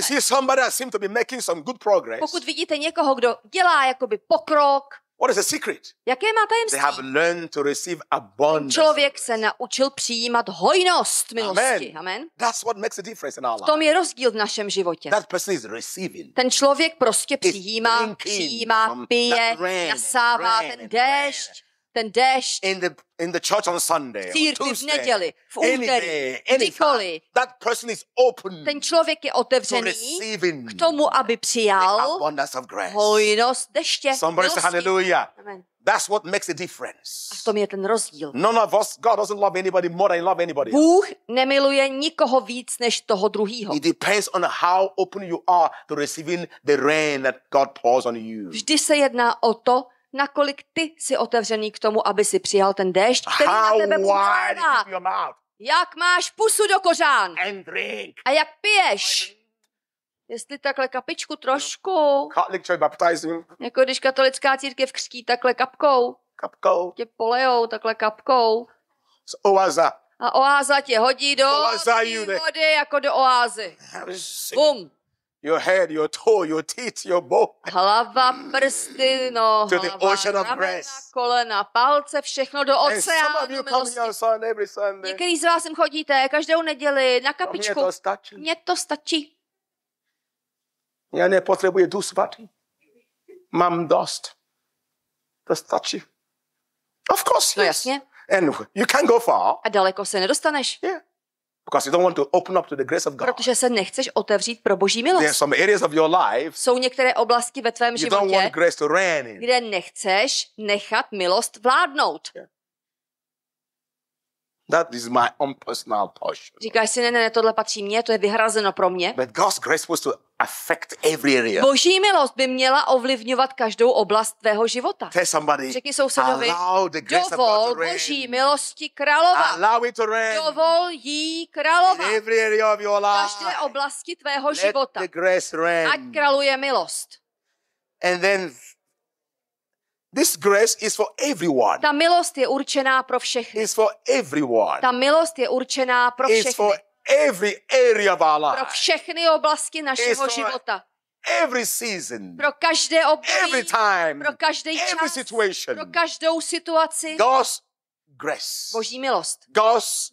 pokud vidíte někoho, kdo dělá jakoby pokrok, What is the secret? Jaké má tajemství? They have learned to receive abundance. Člověk se naučil přijímat hojnost milosti. Amen. Amen. That's what makes a difference in our life. V tom je rozdíl v našem životě. That person is receiving. Ten člověk prostě přijímá, přijímá, pije, nasává ten déšť ten déšť, in the, in the church on Sunday, církvi v neděli, v úterý, kdykoliv. That person is open ten člověk je otevřený k tomu, aby přijal hojnost deště. Somebody say hallelujah. Amen. That's what makes a difference. A v tom je ten rozdíl. None of us, God doesn't love anybody more than he love anybody. Bůh nemiluje nikoho víc než toho druhého. It depends on how open you are to receiving the rain that God pours on you. Vždy se jedná o to, nakolik ty jsi otevřený k tomu, aby si přijal ten déšť, který How na tebe Jak máš pusu do kořán. And drink. A jak piješ. Jestli takhle kapičku trošku. No. Jako když katolická církev křtí takhle kapkou. Kapkou. Tě polejou takhle kapkou. Z oáza. A oáza tě hodí do vody jako do oázy. Bum your head, your toe, your teeth, your bone. Hlava, prsty, no, to hlava, the ocean of grace. kolena, palce, všechno do oceánu Někdy z vás sem chodíte každou neděli na kapičku. Mně to stačí. Mně to stačí. Já nepotřebuji duch svatý. Mám dost. To stačí. Of course, no yes. No jasně. And you can go far. A daleko se nedostaneš. Yeah. Because you don't want to open up to the grace of God. Protože se nechceš otevřít pro boží milost. There are some areas of your life, Jsou některé oblasti ve tvém životě, you don't want grace to reign in. kde nechceš nechat milost vládnout. Yeah. That is my own personal portion. Říkáš si, ne, ne, ne, tohle patří mně, to je vyhrazeno pro mě. But God's grace was to affect every area. Boží milost by měla ovlivňovat každou oblast tvého života. Tell somebody, Řekni sousedovi, dovol boží milosti královat. Allow it to rain. Dovol jí královat. In every area of your life. Každé oblasti tvého Let života. Let The grace rain. Ať králuje milost. And then This grace is for everyone. Ta milost je určená pro všechny. Is for everyone. Ta milost je určená pro všechny. Is for every area of our life. Pro všechny oblasti našeho života. Every season, pro každé období, every time, pro každý čas, every situation, pro každou situaci. God's grace, Boží milost, God's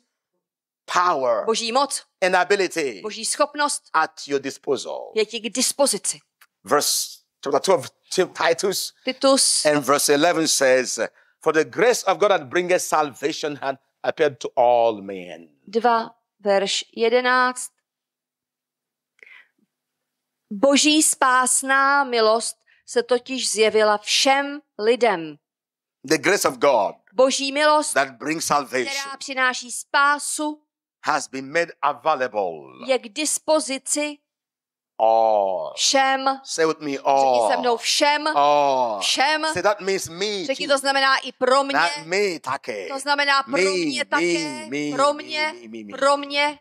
power, Boží moc, and ability, Boží schopnost at your disposal. je ti k dispozici. Verse chapter 12, Titus. Titus. And verse 11 says, For the grace of God that bringeth salvation had appeared to all men. 2, verš 11. Boží spásná milost se totiž zjevila všem lidem. The grace of God, Boží milost, that brings salvation, která přináší spásu, has been made available je k dispozici all. Všem. Say with me all. Řekni se mnou všem. All. Všem. So that means me. Řekni to znamená i pro mě. That me také. To znamená pro me, mě me, také. Me, pro mě. Me, me, me, me. Pro mě.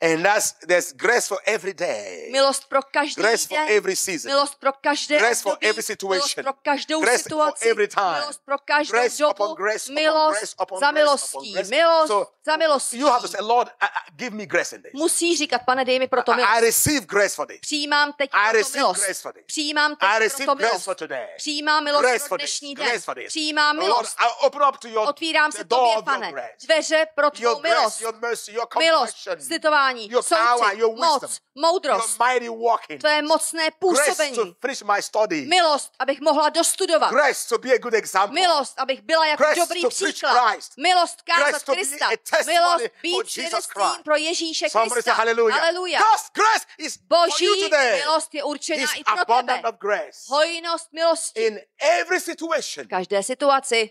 And that's there's grace for every day. Milost pro každý grace den. For every season. Milost pro každé grace období. For every situation. Milost pro každou grace situaci. For every time. Milost pro každou grace dobu. Upon grace, milost upon grace, upon za milostí. upon grace. Milost so za milostí. You have to say, Lord, I, I, give me grace in this. Musí říkat, pane, dej mi proto milost. I, I receive grace for this. Přijímám teď I receive milost. Grace for this. Přijímám teď I receive grace milost. For today. Přijímám milost grace pro dnešní den. Grace for this. Přijímám milost. Lord, I open up to your, Otvírám se tobě, pane, dveře pro tvou milost. Milost, citování poznání, your soudci, power, your wisdom, moc, moudrost, your mighty walking, tvé mocné působení, grace to finish my study, milost, abych mohla dostudovat, grace to be a good example, milost, abych byla jako grace dobrý to příklad, Christ, milost kázat Krista, milost být svědectvím pro Ježíše Krista. Haleluja. Boží milost je určená His i pro tebe. Hojnost milosti. In every situation, v každé situaci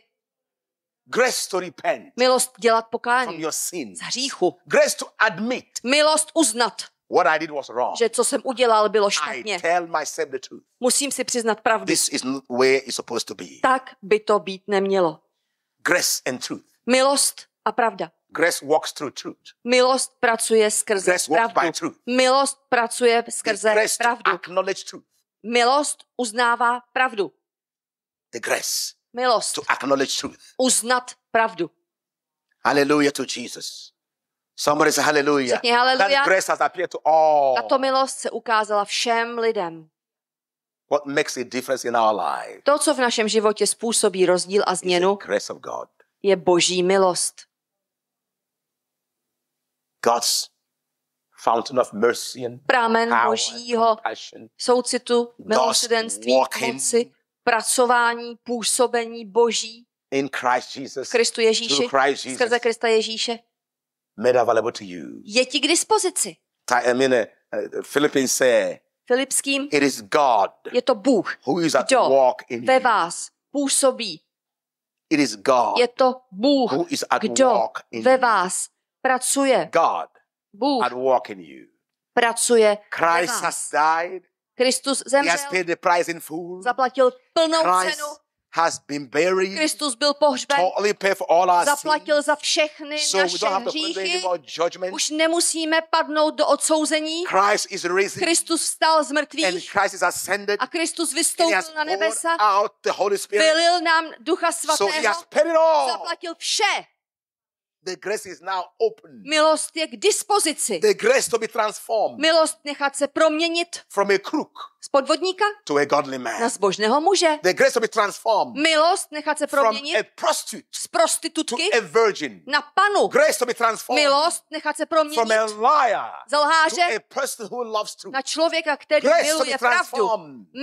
Grace to repent. Milost dělat pokání. From your sin. Z hříchu. Grace to admit. Milost uznat. What I did was wrong. Že co jsem udělal bylo špatně. I tell myself the truth. Musím si přiznat pravdu. This is where it's supposed to be. Tak by to být nemělo. Grace and truth. Milost a pravda. Grace walks through truth. Milost pracuje skrze Grace pravdu. Walks by truth. Milost pracuje skrze grace pravdu. Acknowledge truth. Milost uznává pravdu. The grace milost. To acknowledge truth. Uznat pravdu. Hallelujah to Jesus. Somebody say hallelujah. Řekni hallelujah. That grace has appeared to all. Tato milost se ukázala všem lidem. What makes a difference in our life? To, co v našem životě způsobí rozdíl a změnu, grace of God. je boží milost. God's fountain of mercy and power božího soucitu, milosrdenství, moci, pracování, působení Boží in Christ Jesus, Kristu Ježíši, Christ Jesus, skrze Krista Ježíše, made available to you. je ti k dispozici. Ta, I mean, uh, say, Filipským It is God je to Bůh, who is at kdo walk in ve vás působí. It is God je to Bůh, who is at kdo walk in ve vás pracuje. God Bůh at walk in you. pracuje Christ ve vás. Has died Kristus zemřel. Zaplatil plnou Christ cenu. Has been buried, Kristus byl pohřben, totally paid for all our zaplatil za všechny so naše we don't have to hříchy, judgment. už nemusíme padnout do odsouzení. Christ is risen, Kristus vstal z mrtvých and Christ is ascended, a Kristus vystoupil and he has na nebesa, out the Holy Spirit. vylil nám Ducha Svatého, so he has paid it all. zaplatil vše. The grace is now open. Milost je k dispozici. The grace to be transformed. Milost nechat se proměnit. From a crook z podvodníka to a godly man. na zbožného muže. The grace to be transformed Milost nechat se proměnit from a prostitute z prostitutky to a virgin. na panu. Grace to be transformed Milost nechat se proměnit from a liar za lháře to a person who loves truth. na člověka, který grace miluje pravdu.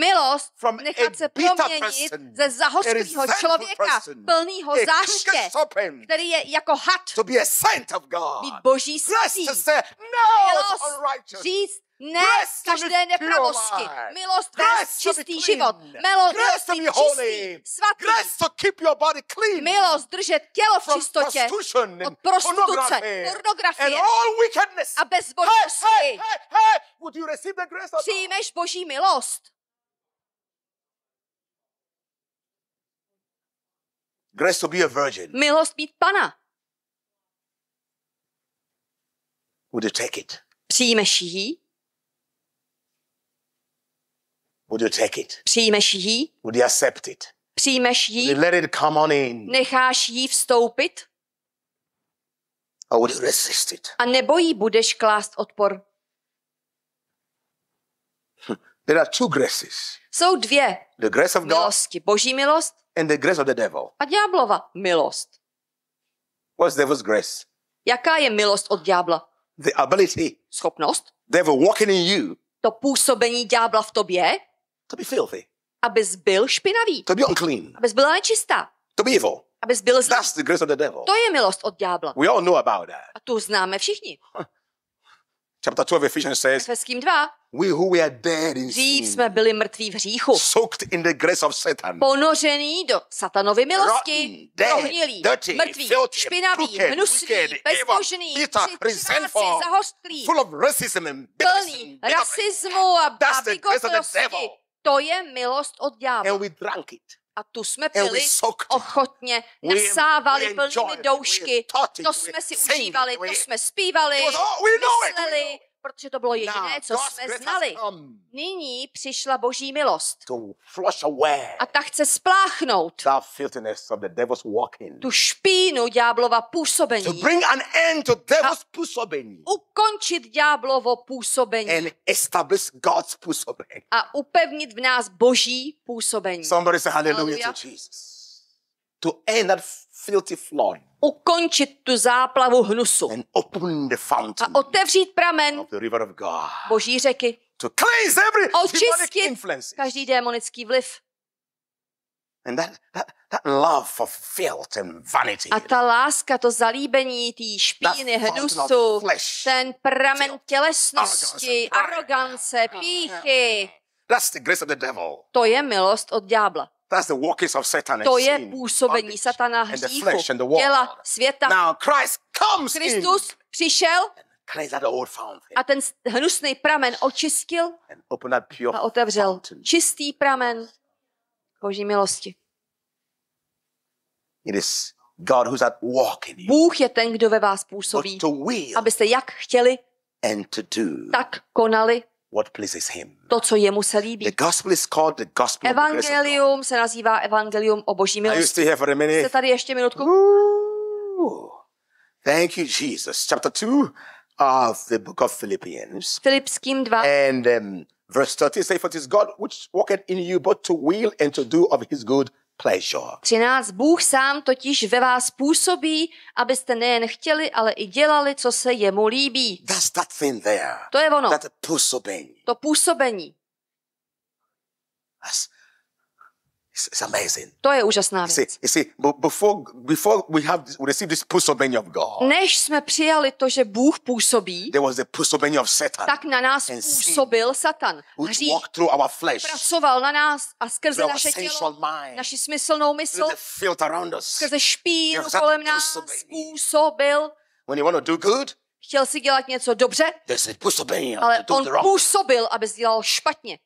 Milost from nechat se proměnit ze zahořklého člověka, plného záště, který je jako had. To be a saint of God. Být boží svatý. No, Milost říct, ne z každé nepravosti. Milost vás čistý život. Milost čistý, svatý. Milost držet tělo v čistotě od prostituce, pornografie a bezbožnosti. Přijmeš boží milost. Grace to be a virgin. Milost být pana. Would you take it? Přijmeš ji? Would you take it? Přijmeš ji? Would you accept it? Přijmeš ji? Would you let it come on in? Necháš ji vstoupit? Or would you resist it? A nebo jí budeš klást odpor? There are two graces. Jsou dvě. The grace of God milosti. Boží milost. And the grace of the devil. A ďáblova milost. What's devil's grace? Jaká je milost od ďábla? The ability. Schopnost. Devil walking in you. To působení ďábla v tobě. To be filthy. Abys byl špinavý. To be unclean. Abys byla nečistá. To be evil. Abys byl zlý. That's the grace of the devil. To je milost od ďábla. We all know about that. A tu známe všichni. Huh. Chapter 12 Ephesians says, Efeským 2. We who were dead in Dřív jsme byli mrtví v hříchu. Soaked in the grace of Satan. Ponořený do satanovy milosti. Prohnilý, mrtvý, filthy, špinavý, crooked, hnusný, bezbožný, zahostlý, full of racism and plný rasismu a, That's the grace of the devil. To je milost od ďábla. And we drank it. A tu jsme pili ochotně, nasávali plnými doušky, to jsme si užívali, to jsme zpívali, mysleli, protože to bylo jediné, co jsme znali. Nyní přišla boží milost. A ta chce spláchnout tu špínu ďáblova působení. A ukončit ďáblovo působení. A upevnit v nás boží působení. Somebody say hallelujah to Jesus. To end that filthy flood. Ukončit tu záplavu hnusu. And open the fountain a otevřít pramen of the river of God. boží řeky. To cleanse every očistit influence. každý démonický vliv. And that, that, that love for filth and vanity. A ta láska, to zalíbení té špíny, hnusu, ten pramen tělesnosti, arrogance píchy. That's the grace of the devil. To je milost od ďábla. That's the workings of Satan to je působení satana hříchu, těla, světa. Now Christ comes Kristus in. přišel a ten hnusný pramen očistil a otevřel čistý pramen Boží milosti. It is God who's at work in you. Bůh je ten, kdo ve vás působí, abyste jak chtěli, and to do. tak konali what pleases him. To, co jemu se líbí. The gospel is called the gospel evangelium of se nazývá evangelium o boží milosti. Jste tady ještě minutku? Ooh. Thank you, Jesus. Chapter 2 of the book of Philippians. Filipským 2. And um, verse 30 says, For it is God which worketh in you both to will and to do of his good pleasure. 13. Bůh sám totiž ve vás působí, abyste nejen chtěli, ale i dělali, co se jemu líbí. That's that thing there. To je ono. That působení. To působení. That's It's, it's amazing. To je úžasná věc. You see, you see, before, before we have this, we receive this působení of God, Než jsme přijali to, že Bůh působí, there was the působení of Satan. Tak na nás and působil Satan. Which Hřích walked through our flesh, pracoval na nás a skrze through naše tělo, mind, naši smyslnou mysl, Through the filth around us, skrze špín kolem nás působil. When you want to do good, chtěl si dělat něco dobře, ale on působil, aby dělal špatně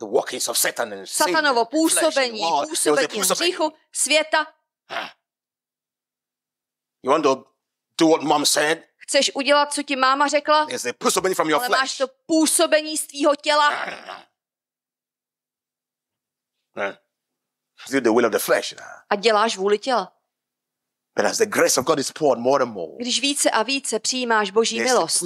the workings of Satan and Satanovo působení, působení hříchu, světa. Ah. You want to do what mom said? Chceš udělat, co ti máma řekla? the působení from your ale máš to působení z tvýho těla. Ah. Ah. the will of the flesh. A děláš vůli těla. But as the grace of God is poured more and more, Když více a více přijímáš Boží milost,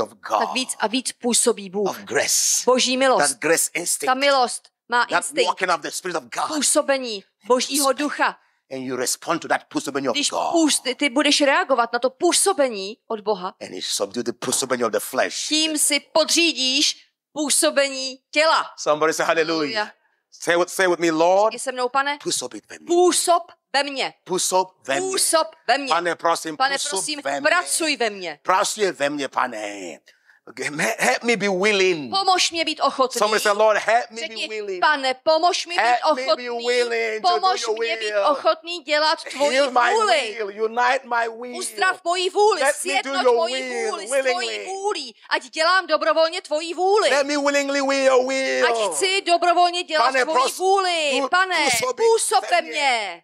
of God, tak víc a víc působí Bůh. Of grace, Boží milost. That grace instinct, ta milost má instinkt. the of God, působení Božího ducha. And you respond to that působení Když of God. Půst, ty budeš reagovat na to působení od Boha, and you subdue the působení of the flesh. tím si podřídíš působení těla. Somebody say hallelujah. Say with, say with me, Lord. se mnou, pane. Působ ve mně. Působ ve mně. Působ ve mně. Působ ve mně. Pane, prosím, pane, prosím, ve mně. pracuj ve mně. Pracuj ve mně, pane. Help me be willing. Pomož mě být ochotný. Somebody say, Lord, help me Řekni, be willing. Pane, pomož mi help být ochotný. Pomož mě být ochotný dělat tvoji vůli. Unite my will. Uzdrav moji vůli, sjednot moji vůli s tvojí vůlí. Ať dělám dobrovolně tvoji vůli. Let me willingly will your will. Ať chci dobrovolně dělat Pane, tvoji vůli. Pane, působ ve mně.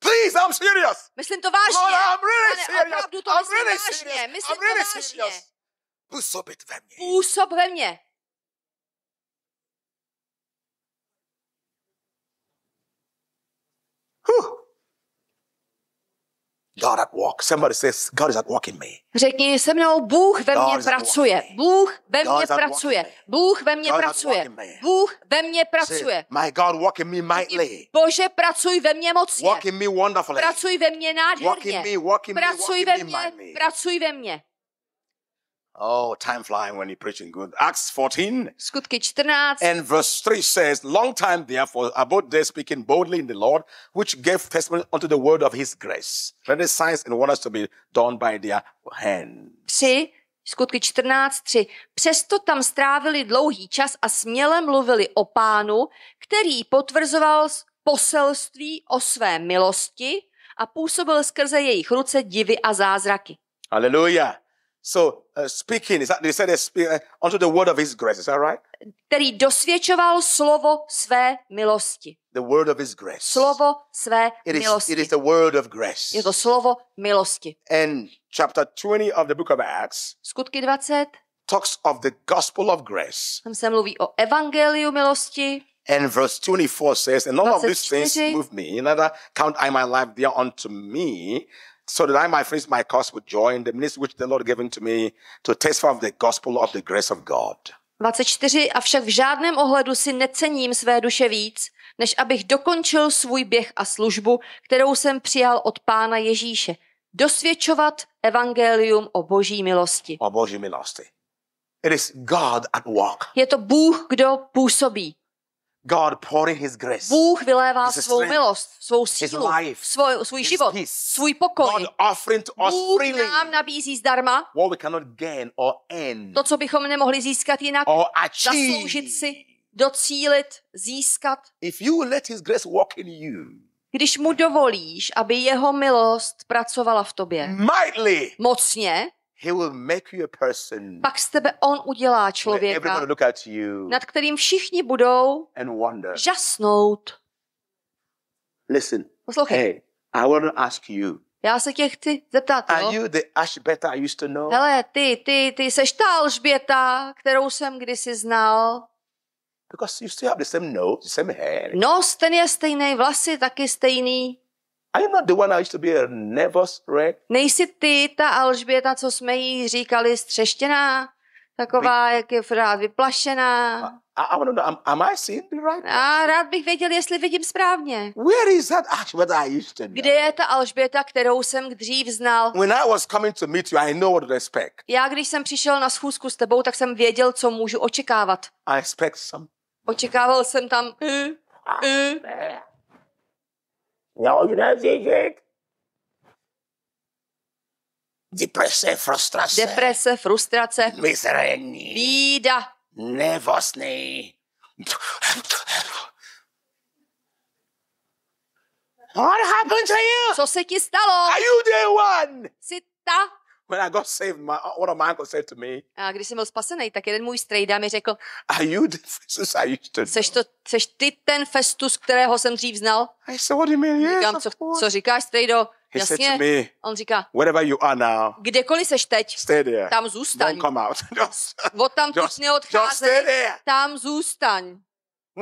Please, I'm serious. Myslím to vážně. Lord, I'm really serious. Pane, opravdu to I'm really vážně. Serious. Myslím I'm really Serious působit ve mně. Působ ve mně. God at work. Somebody says, God is at work in me. Řekni se mnou, Bůh ve mně pracuje. Bůh ve mně pracuje. Bůh ve mně pracuje. Bůh ve mně pracuje. My God work in me mightily. Bože, pracuj ve mně mocně. Work in me wonderfully. Pracuj ve mně nádherně. Work in me, work in me, pracuj ve mně, pracuj ve mně. Oh, time flying when you're preaching good. Acts 14. Skutky 14. And verse 3 says, Long time therefore, about they speaking boldly in the Lord, which gave testimony unto the word of his grace. Many signs and wonders to be done by their hand. Tři, skutky 14.3. Přesto tam strávili dlouhý čas a směle mluvili o pánu, který potvrzoval poselství o své milosti a působil skrze jejich ruce divy a zázraky. Hallelujah. So uh, speaking, is that, you said uh, uh, unto the word of his grace, is that right? Který dosvědčoval slovo své milosti. The word of his grace. Slovo své it is, milosti. It is the word of grace. Je to slovo milosti. And chapter 20 of the book of Acts. Skutky 20. Talks of the gospel of grace. Tam se mluví o evangeliu milosti. And verse 24 says, And none of these things move me, neither count I my life dear unto me, so that I might finish my course with joy in the ministry which the Lord given to me to testify of the gospel of the grace of God. 24. Avšak v žádném ohledu si necením své duše víc, než abych dokončil svůj běh a službu, kterou jsem přijal od Pána Ježíše. Dosvědčovat evangelium o boží milosti. O boží milosti. It is God at work. Je to Bůh, kdo působí. God pouring his grace. Bůh vylévá his svou strength, milost, svou sílu, life, svůj, svůj život, peace. svůj pokoj. God offering to us Bůh freely, nám nabízí zdarma what we cannot gain or earn, to, co bychom nemohli získat jinak, or zasloužit si, docílit, získat. If you let his grace walk in you, když mu dovolíš, aby jeho milost pracovala v tobě, mightly, mocně, He will make you a person, pak z tebe on udělá člověka, look at you, nad kterým všichni budou and wonder. žasnout. Listen, Poslouchej. Hey, I want to ask you, já se tě chci zeptat, Are you the Ashbeta I used to know? Hele, ty, ty, ty seš ta Alžběta, kterou jsem kdysi znal. Because you still have the same nose, the same hair. Nos, ten je stejný, vlasy taky stejný. Are you not the one I used to be a nervous wreck? Nejsi ty ta Alžběta, co jsme jí říkali, střeštěná? Taková, jak je rád vyplašená. I, I know, am, am I seeing the right A rád bych věděl, jestli vidím správně. Where is that Alžběta I used to know? Kde je ta Alžběta, kterou jsem dřív znal? When I was coming to meet you, I know what to expect. Já, když jsem přišel na schůzku s tebou, tak jsem věděl, co můžu očekávat. I expect some. Očekával jsem tam... Uh, uh neodrazit. Deprese, frustrace. Deprese, frustrace. Mizerný. Bída. Nevostný. What happened to you? Co se ti stalo? Are you the one? Jsi ta, When I got saved, my, uh, one of my uncles said to me, a když jsem byl spasený, tak jeden můj strejda mi řekl, Are you the Festus I used to know? seš, to, seš ty ten Festus, kterého jsem dřív znal? I said, what do you mean? Yes, Říkám, of co, course." co říkáš, strejdo? He said to me, On říká, Wherever you are now, kdekoliv seš teď, stay there. tam zůstaň. Don't come out. Just- Od tam just- just stay there. tam zůstaň.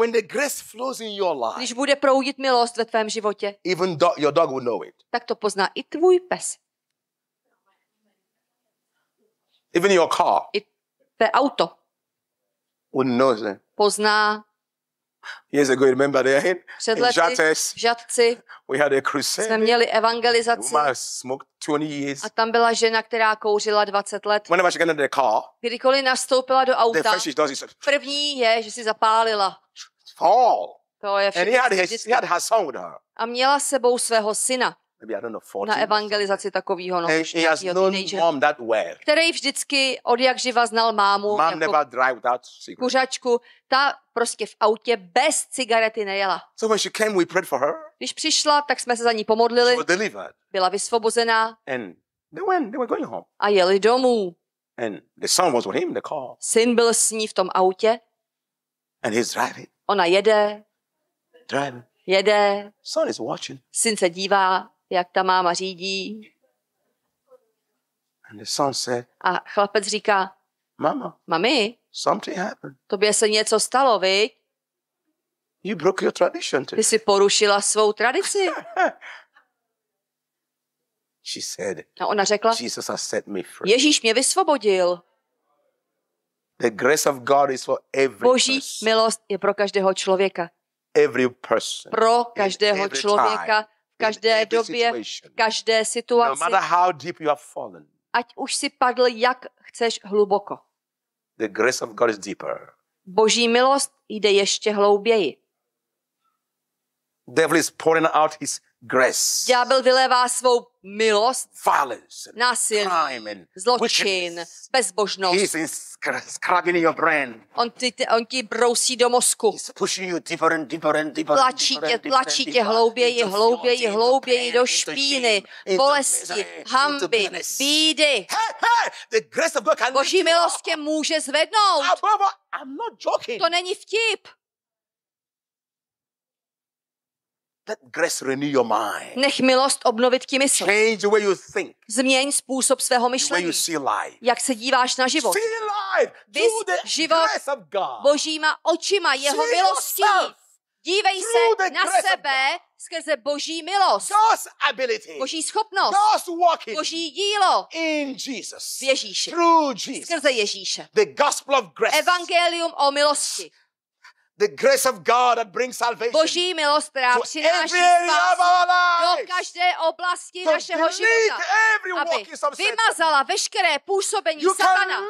When the grace flows in your life, Když bude proudit milost ve tvém životě, even do, your dog will know it. tak to pozná i tvůj pes. Even your car. I tvé auto. Wouldn't know then. Eh? Pozná. Years ago, remember there in, Před lety, in Žates, v Žatci we had a crusade. jsme měli evangelizaci smoked 20 years. a tam byla žena, která kouřila 20 let. Whenever she got into the car, Kdykoliv nastoupila do auta, the first she does is, první je, že si zapálila. Fall. To je všechno. And he had, his, he had her son with her. A měla sebou svého syna maybe I don't know, 40 na evangelizaci takového no, well. který vždycky od jak živa znal mámu Mom jako kuřačku, ta prostě v autě bez cigarety nejela. So when she came, we prayed for her. Když přišla, tak jsme se za ní pomodlili. She was Byla vysvobozená. And they went, they were going home. A jeli domů. And the son was with him the car. Syn byl s ní v tom autě. And he's driving. Ona jede. Driving. Jede. Son is watching. Syn se dívá jak ta máma řídí. And the son said, a chlapec říká, Mama, mami, something happened. tobě se něco stalo, vy? You broke your tradition today. Ty jsi porušila svou tradici. She said, a ona řekla, Jesus has set me free. Ježíš mě vysvobodil. The grace of God is for every Boží person. milost je pro každého člověka. Every person. Pro každého every člověka time každé době, v každé no situaci. Ať už si padl, jak chceš hluboko. The grace of God is deeper. Boží milost jde ještě hlouběji. Devil is pouring out his grace. Ďábel vylévá svou milost, violence, násil, crime and zločin, bezbožnost. He's inscribing in your brain. On, ty, on ti brousí do mozku. He's pushing you deeper and deeper and deeper. Tlačí tě, tlačí tě hlouběji, hlouběji, hlouběji do špíny, bolesti, hamby, bídy. Boží milost tě může zvednout. To není vtip. Let grace renew your mind. Nech milost obnovit ti mysl. Change the way you think. Změň způsob svého myšlení. The way you see life. Jak se díváš na život. See life. Vys život grace of God. božíma očima, jeho see milostí. Yourself. Dívej se na sebe skrze boží milost, God's ability, boží schopnost, God's walking, boží dílo in Jesus, v Ježíši, through Jesus, skrze Ježíše. The gospel of grace, evangelium o milosti. The grace of God that brings salvation. Boží milost, která přináší spásu do každé oblasti to našeho života, aby vymazala veškeré působení you satana.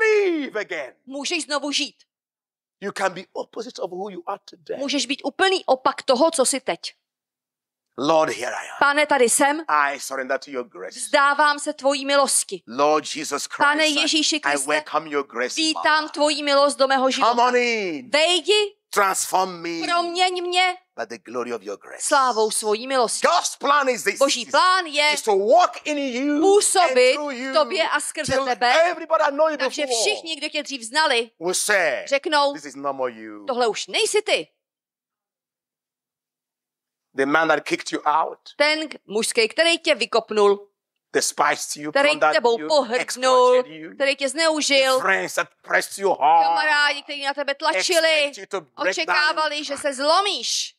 Again. Můžeš znovu žít. You can be opposite of who you are today. Můžeš být úplný opak toho, co jsi teď. Lord, here I am. Pane, tady jsem. I surrender to your grace. Vzdávám se tvojí milosti. Lord Jesus Christ, Pane Ježíši Kriste, I welcome your grace, vítám Tvojí milost do mého života. Come on in. Vejdi Transform me Proměň mě by the glory of your grace. slávou svojí milostí. God's plan is this, Boží plán je is to walk in you působit you tobě a skrze tebe, takže všichni, kdo tě dřív znali, say, řeknou, this is no more you. tohle už nejsi ty. The man that kicked you out. Ten mužský, který tě vykopnul který tebou pohrdnul, který tě zneužil, kamarádi, kteří na tebe tlačili, očekávali, že se zlomíš.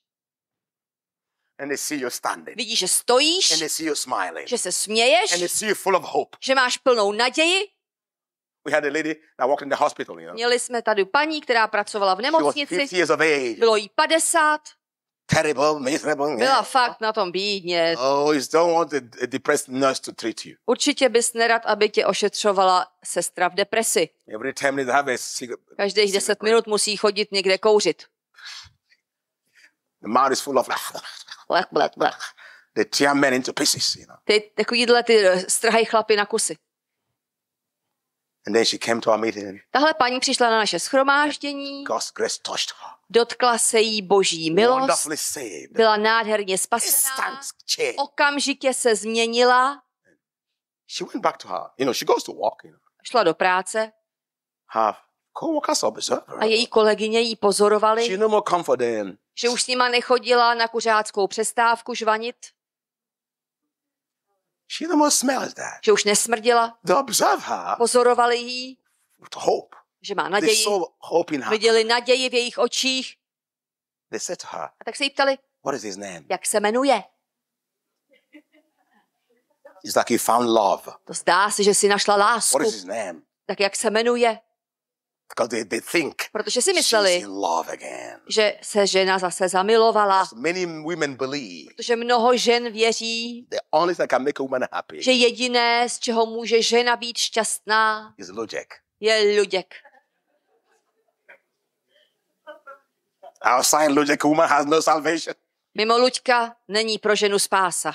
And they see you standing. Vidí, že stojíš. And they see you smiling. Že se směješ. And they see you full of hope. Že máš plnou naději. We had a lady that worked in the hospital, you know? Měli jsme tady paní, která pracovala v nemocnici. She was 50 years of age. Bylo jí 50 terrible, miserable. Byla fakt na tom bídně. Oh, don't want a, depressed nurse to treat you. Určitě bys nerad, aby tě ošetřovala sestra v depresi. Every time they have a cigarette. Každých 10 minut musí chodit někde kouřit. The mouth is full of black, black, black. They tear men into pieces, you know. Ty, takovýhle ty eh, strhají chlapy na kusy. And then she came to our meeting. Tahle paní přišla na naše schromáždění. God's grace touched her. Dotkla se jí boží milost, byla nádherně spasená, okamžitě se změnila. Šla do práce. A její kolegyně ji pozorovali. No že už s nima nechodila na kuřáckou přestávku žvanit. No že už nesmrdila. Pozorovali ji. hope že má naději. Viděli naději v jejich očích. They said to her, a tak se jí ptali, What is his name? jak se jmenuje. It's like you found love. To zdá se, že si našla lásku. What is his name? Tak jak se jmenuje? Because they, they think Protože si mysleli, že se žena zase zamilovala. Many women believe, protože mnoho žen věří, the only thing can make a woman happy, že jediné, z čeho může žena být šťastná, is je luděk. Outside Luďka Kuma has no salvation. Mimo Luďka není pro ženu spása.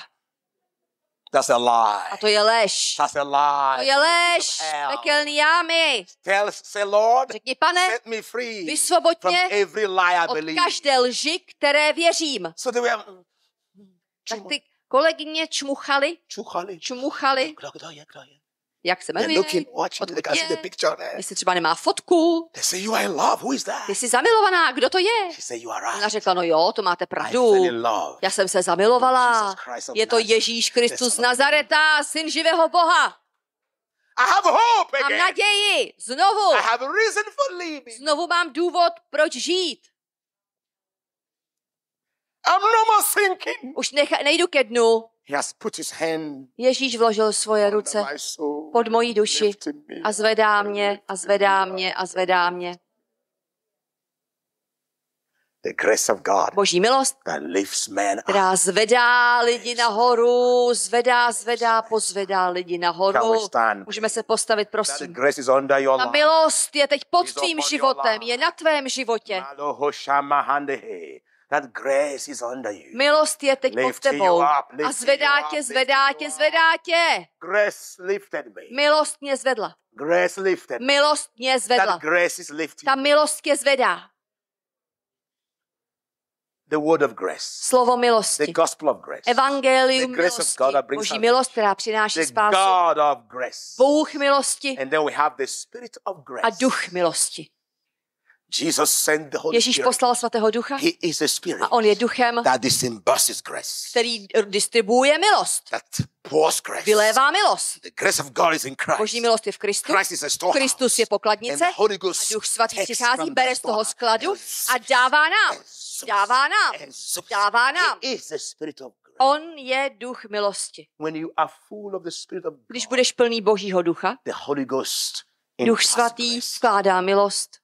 That's a lie. A to je lež. That's a lie. To je lež. Pekelný jámy. Tell, say, Lord, Řekni, pane, set me free vysvoboď from every lie I believe. od každé lži, které věřím. So they were, tak ty kolegyně čmuchali. Čuchali. Čmuchali. Kdo, kdo je, kdo je? jak se jmenuje, odkud je, eh? jestli třeba nemá fotku. jestli jsi zamilovaná, kdo to je? Ona řekla, no jo, to máte pravdu. Já jsem se zamilovala. Je to Ježíš Kristus Nazareta, syn živého Boha. I have hope again. Mám naději, znovu. I have a reason for living. Znovu mám důvod, proč žít. I'm no more sinking. Už necha, nejdu ke dnu. He has put his hand Ježíš vložil svoje ruce pod mojí duši a zvedá mě a zvedá mě a zvedá mě. Boží milost, která zvedá lidi nahoru, zvedá, zvedá, pozvedá lidi nahoru. Můžeme se postavit, prosím. Ta milost je teď pod tvým životem, je na tvém životě. That grace is under you. Milost je teď pod tebou up, a zvedá tě, zvedá tě, zvedá tě. Grace lifted me. Milost mě zvedla. Grace lifted. Milost mě zvedla. That grace is lifted. Ta milost tě zvedá. The word of grace. Slovo milosti. The gospel of grace. Evangelium the grace milosti. Of God that brings Boží milost, která přináší the spásu. God of grace. Bůh milosti. And then we have the spirit of grace. A duch milosti. Jesus sent the Holy Ježíš poslal svatého ducha He is a, spirit a on je duchem, that grace, který distribuuje milost. That pours grace. Vylévá milost. The grace of God is in Christ. Boží milost je v Kristu. Christ is a storehouse. Kristus je pokladnice. And the Holy Ghost a duch svatý přichází, bere z toho skladu a dává nám. Dává nám. Dává nám. He is the spirit of On je duch milosti. When you are full of the spirit of God, Když budeš plný Božího ducha, the Holy Ghost duch svatý skládá milost.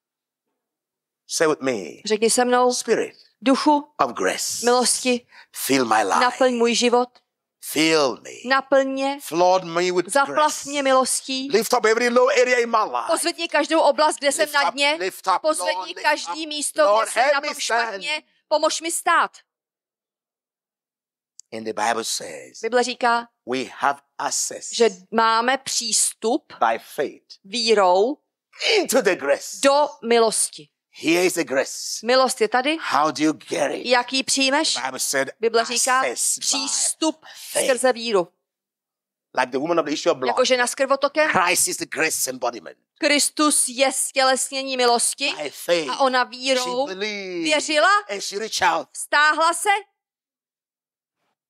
Say with me. Řekni se mnou. Spirit. Duchu. Of grace. Milosti. Fill my life. Naplň můj život. Fill me. Naplň mě. Flood me with Zaplav mě milostí. Lift up every low area in my life. Pozvedni každou oblast, kde lift jsem na dně. Lift up, Pozvedni Lord, každý up. místo, kde jsem na tom špatně. Pomož mi stát. And the Bible says, Bible říká, we have access že máme přístup by faith vírou into the grace. do milosti. Here is the grace. Milost je tady. How do you get it? Jak ji přijmeš? The Bible říká přístup skrze víru. Like the woman of the issue of blood. Jako žena s krvotokem. Christ is the grace embodiment. Kristus je stělesnění milosti a ona vírou věřila, stáhla se.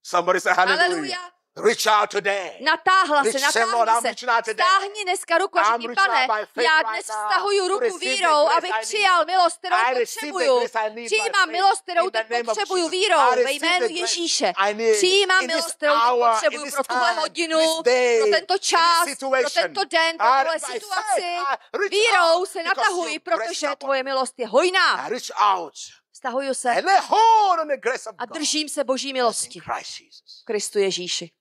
Somebody say hallelujah. hallelujah. Reach out today. Natáhla se, natáhla se. Stáhni dneska ruku a řekni, pane, já dnes vztahuju ruku vírou, abych přijal milost, kterou potřebuju. Přijímám milost, kterou teď potřebuju vírou ve jménu Ježíše. Přijímám milost, kterou potřebuju pro tuhle hodinu, pro tento čas, pro tento den, pro tuhle situaci. Vírou se natahuji, protože tvoje milost je hojná. Vztahuju se a držím se Boží milosti. Kristu Ježíši.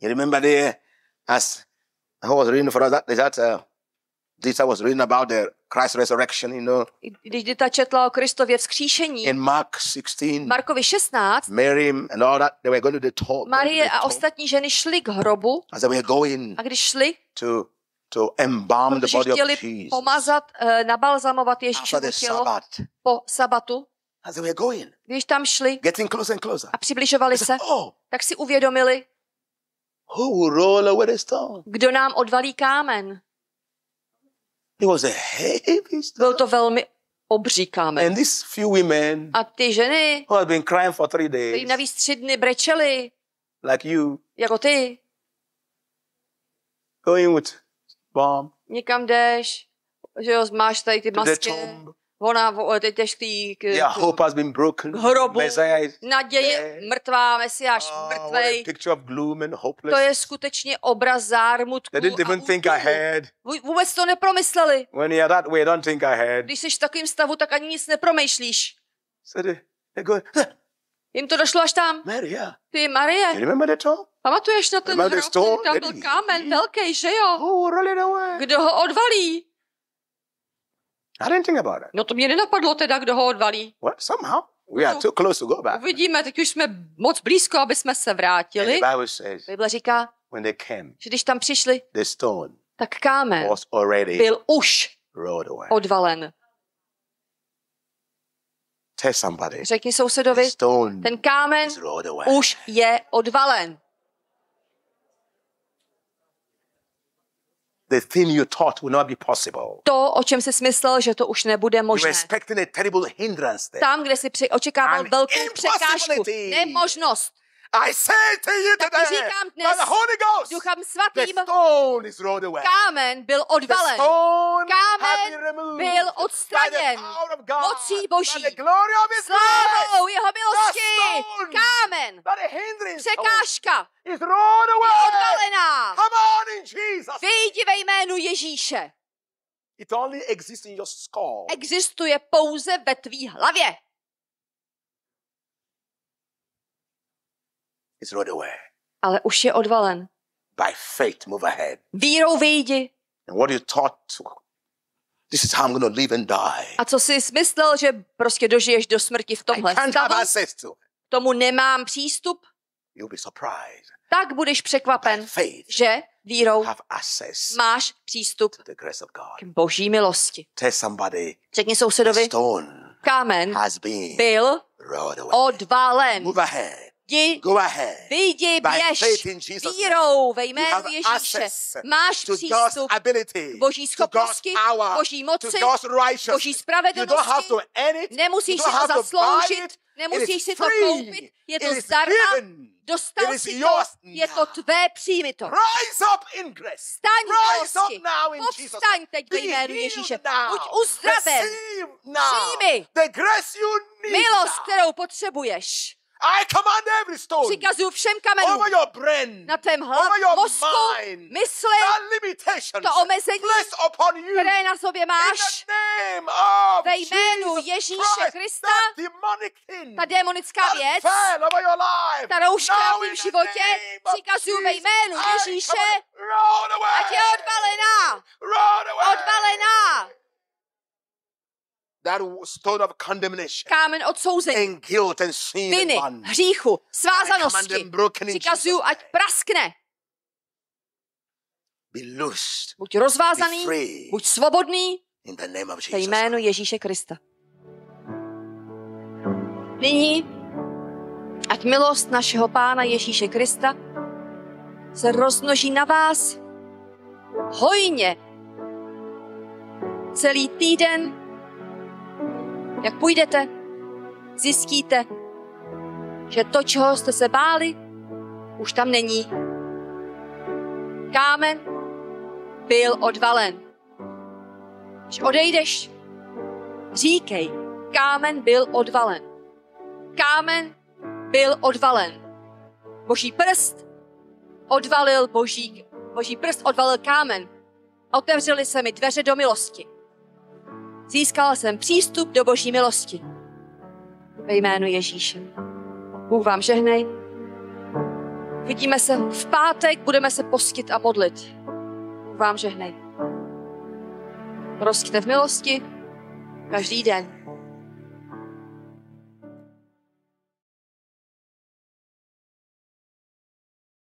You remember there, uh, as I was reading for us, that, that uh, this I was reading about the Christ resurrection, you know. Když Dita četla o Kristově vzkříšení. In Mark 16. Markovi 16. Mary and all that, they were going to the tomb. Marie a ostatní ženy šly k hrobu. As they were going. A když šli. To to embalm the body of Jesus. pomazat, uh, nabalzamovat Ježíšovo tělo po sabatu. As they were going, když tam šli getting closer and closer. a přibližovali se, oh, tak si uvědomili, Who will roll away the stone? Kdo nám odvalí kámen? It was a heavy stone. Byl to velmi obří kámen. And these few women, a ty ženy, who had been crying for three days, jim navíc tři dny brečely, like you, jako ty, going with bomb, někam jdeš, že jo, máš tady ty masky, Ona, teď těžký... k yeah, hope has been broken. hrobu, is naděje mrtvá, Mesiáš oh, mrtvej. Picture of gloom and hopeless. To je skutečně obraz zármutku They didn't even think ahead. Vůbec to nepromysleli. When you're that way, don't think ahead. Když jsi v takovém stavu, tak ani nic nepromýšlíš. So they, they go, Jim to došlo až tam. Maria. Ty Marie. You remember that all? Pamatuješ na ten hrob, tam byl kámen velký, že jo? Oh, Who Kdo ho odvalí? I didn't think about it. No to mě nenapadlo teda, kdo ho odvalí. Well, somehow. We are no. too close to go back. Uvidíme, teď už jsme moc blízko, aby jsme se vrátili. And the Bible says, Bible říká, when they came, že když tam přišli, the stone tak kámen was already byl už odvalen. Tell somebody, Řekni sousedovi, ten kámen už je odvalen. the thing you thought would not be possible. To, o čem jsi smyslel, že to už nebude možné. You were a terrible hindrance there. Tam, kde jsi očekával An velkou překážku, nemožnost. I say to you today, říkám dnes by the Holy Ghost, duchem svatým, the stone is rolled away. kámen byl odvalen. The stone kámen byl odstraněn mocí boží. Slávou jeho milosti kámen, překážka je odvalená. Vyjdi ve jménu Ježíše. It only exists in your skull. Existuje pouze ve tvý hlavě. is not away. Ale už je odvalen. By faith move ahead. Vírou vyjdi. And what you thought to This is how I'm going to live and die. A co jsi myslel, že prostě dožiješ do smrti v tomhle stavu? to. tomu nemám přístup. You'll be surprised. Tak budeš překvapen, faith, že vírou have máš přístup to the grace of God. k boží milosti. Tell somebody, Řekni sousedovi, stone kámen has been byl odvalen. Move ahead jdi, Go ahead. vyjdi, běž, vírou ve jménu Ježíše. Máš přístup ability, k boží schopnosti, power, boží moci, boží spravedlnosti. Nemusíš si to zasloužit, nemusíš si to koupit, je to zdarma, dostal si to, je to tvé, příjmy to. Staň milosti, povstaň teď ve jménu Ježíše, buď uzdraven, přijmi milost, kterou potřebuješ. I command every stone Přikazuju všem kamenům over your brain, na tvém hlavě, mozku, mind, mysli, to omezení, upon you, které na sobě máš In the name of ve jménu Ježíše Krista, ta demonická věc, ta rouška v tvém životě, přikazuju ve jménu Ježíše, ať je odvalená, odvalená, that stone of condemnation kámen odsouzení, and guilt and sin viny, and bondage. hříchu, svázanosti. Přikazuju, ať praskne. Be loosed, buď rozvázaný, be free, buď svobodný in the name of Jesus. ve jménu Ježíše Krista. Nyní, ať milost našeho Pána Ježíše Krista se rozmnoží na vás hojně celý týden, jak půjdete, zjistíte, že to, čeho jste se báli, už tam není. Kámen byl odvalen. Když odejdeš, říkej, kámen byl odvalen. Kámen byl odvalen. Boží prst odvalil boží, boží prst odvalil kámen. Otevřely se mi dveře do milosti. Získala jsem přístup do boží milosti. Ve jménu Ježíše. Bůh vám žehnej. Vidíme se v pátek, budeme se postit a modlit. Bůh vám žehnej. Rostíte v milosti každý den.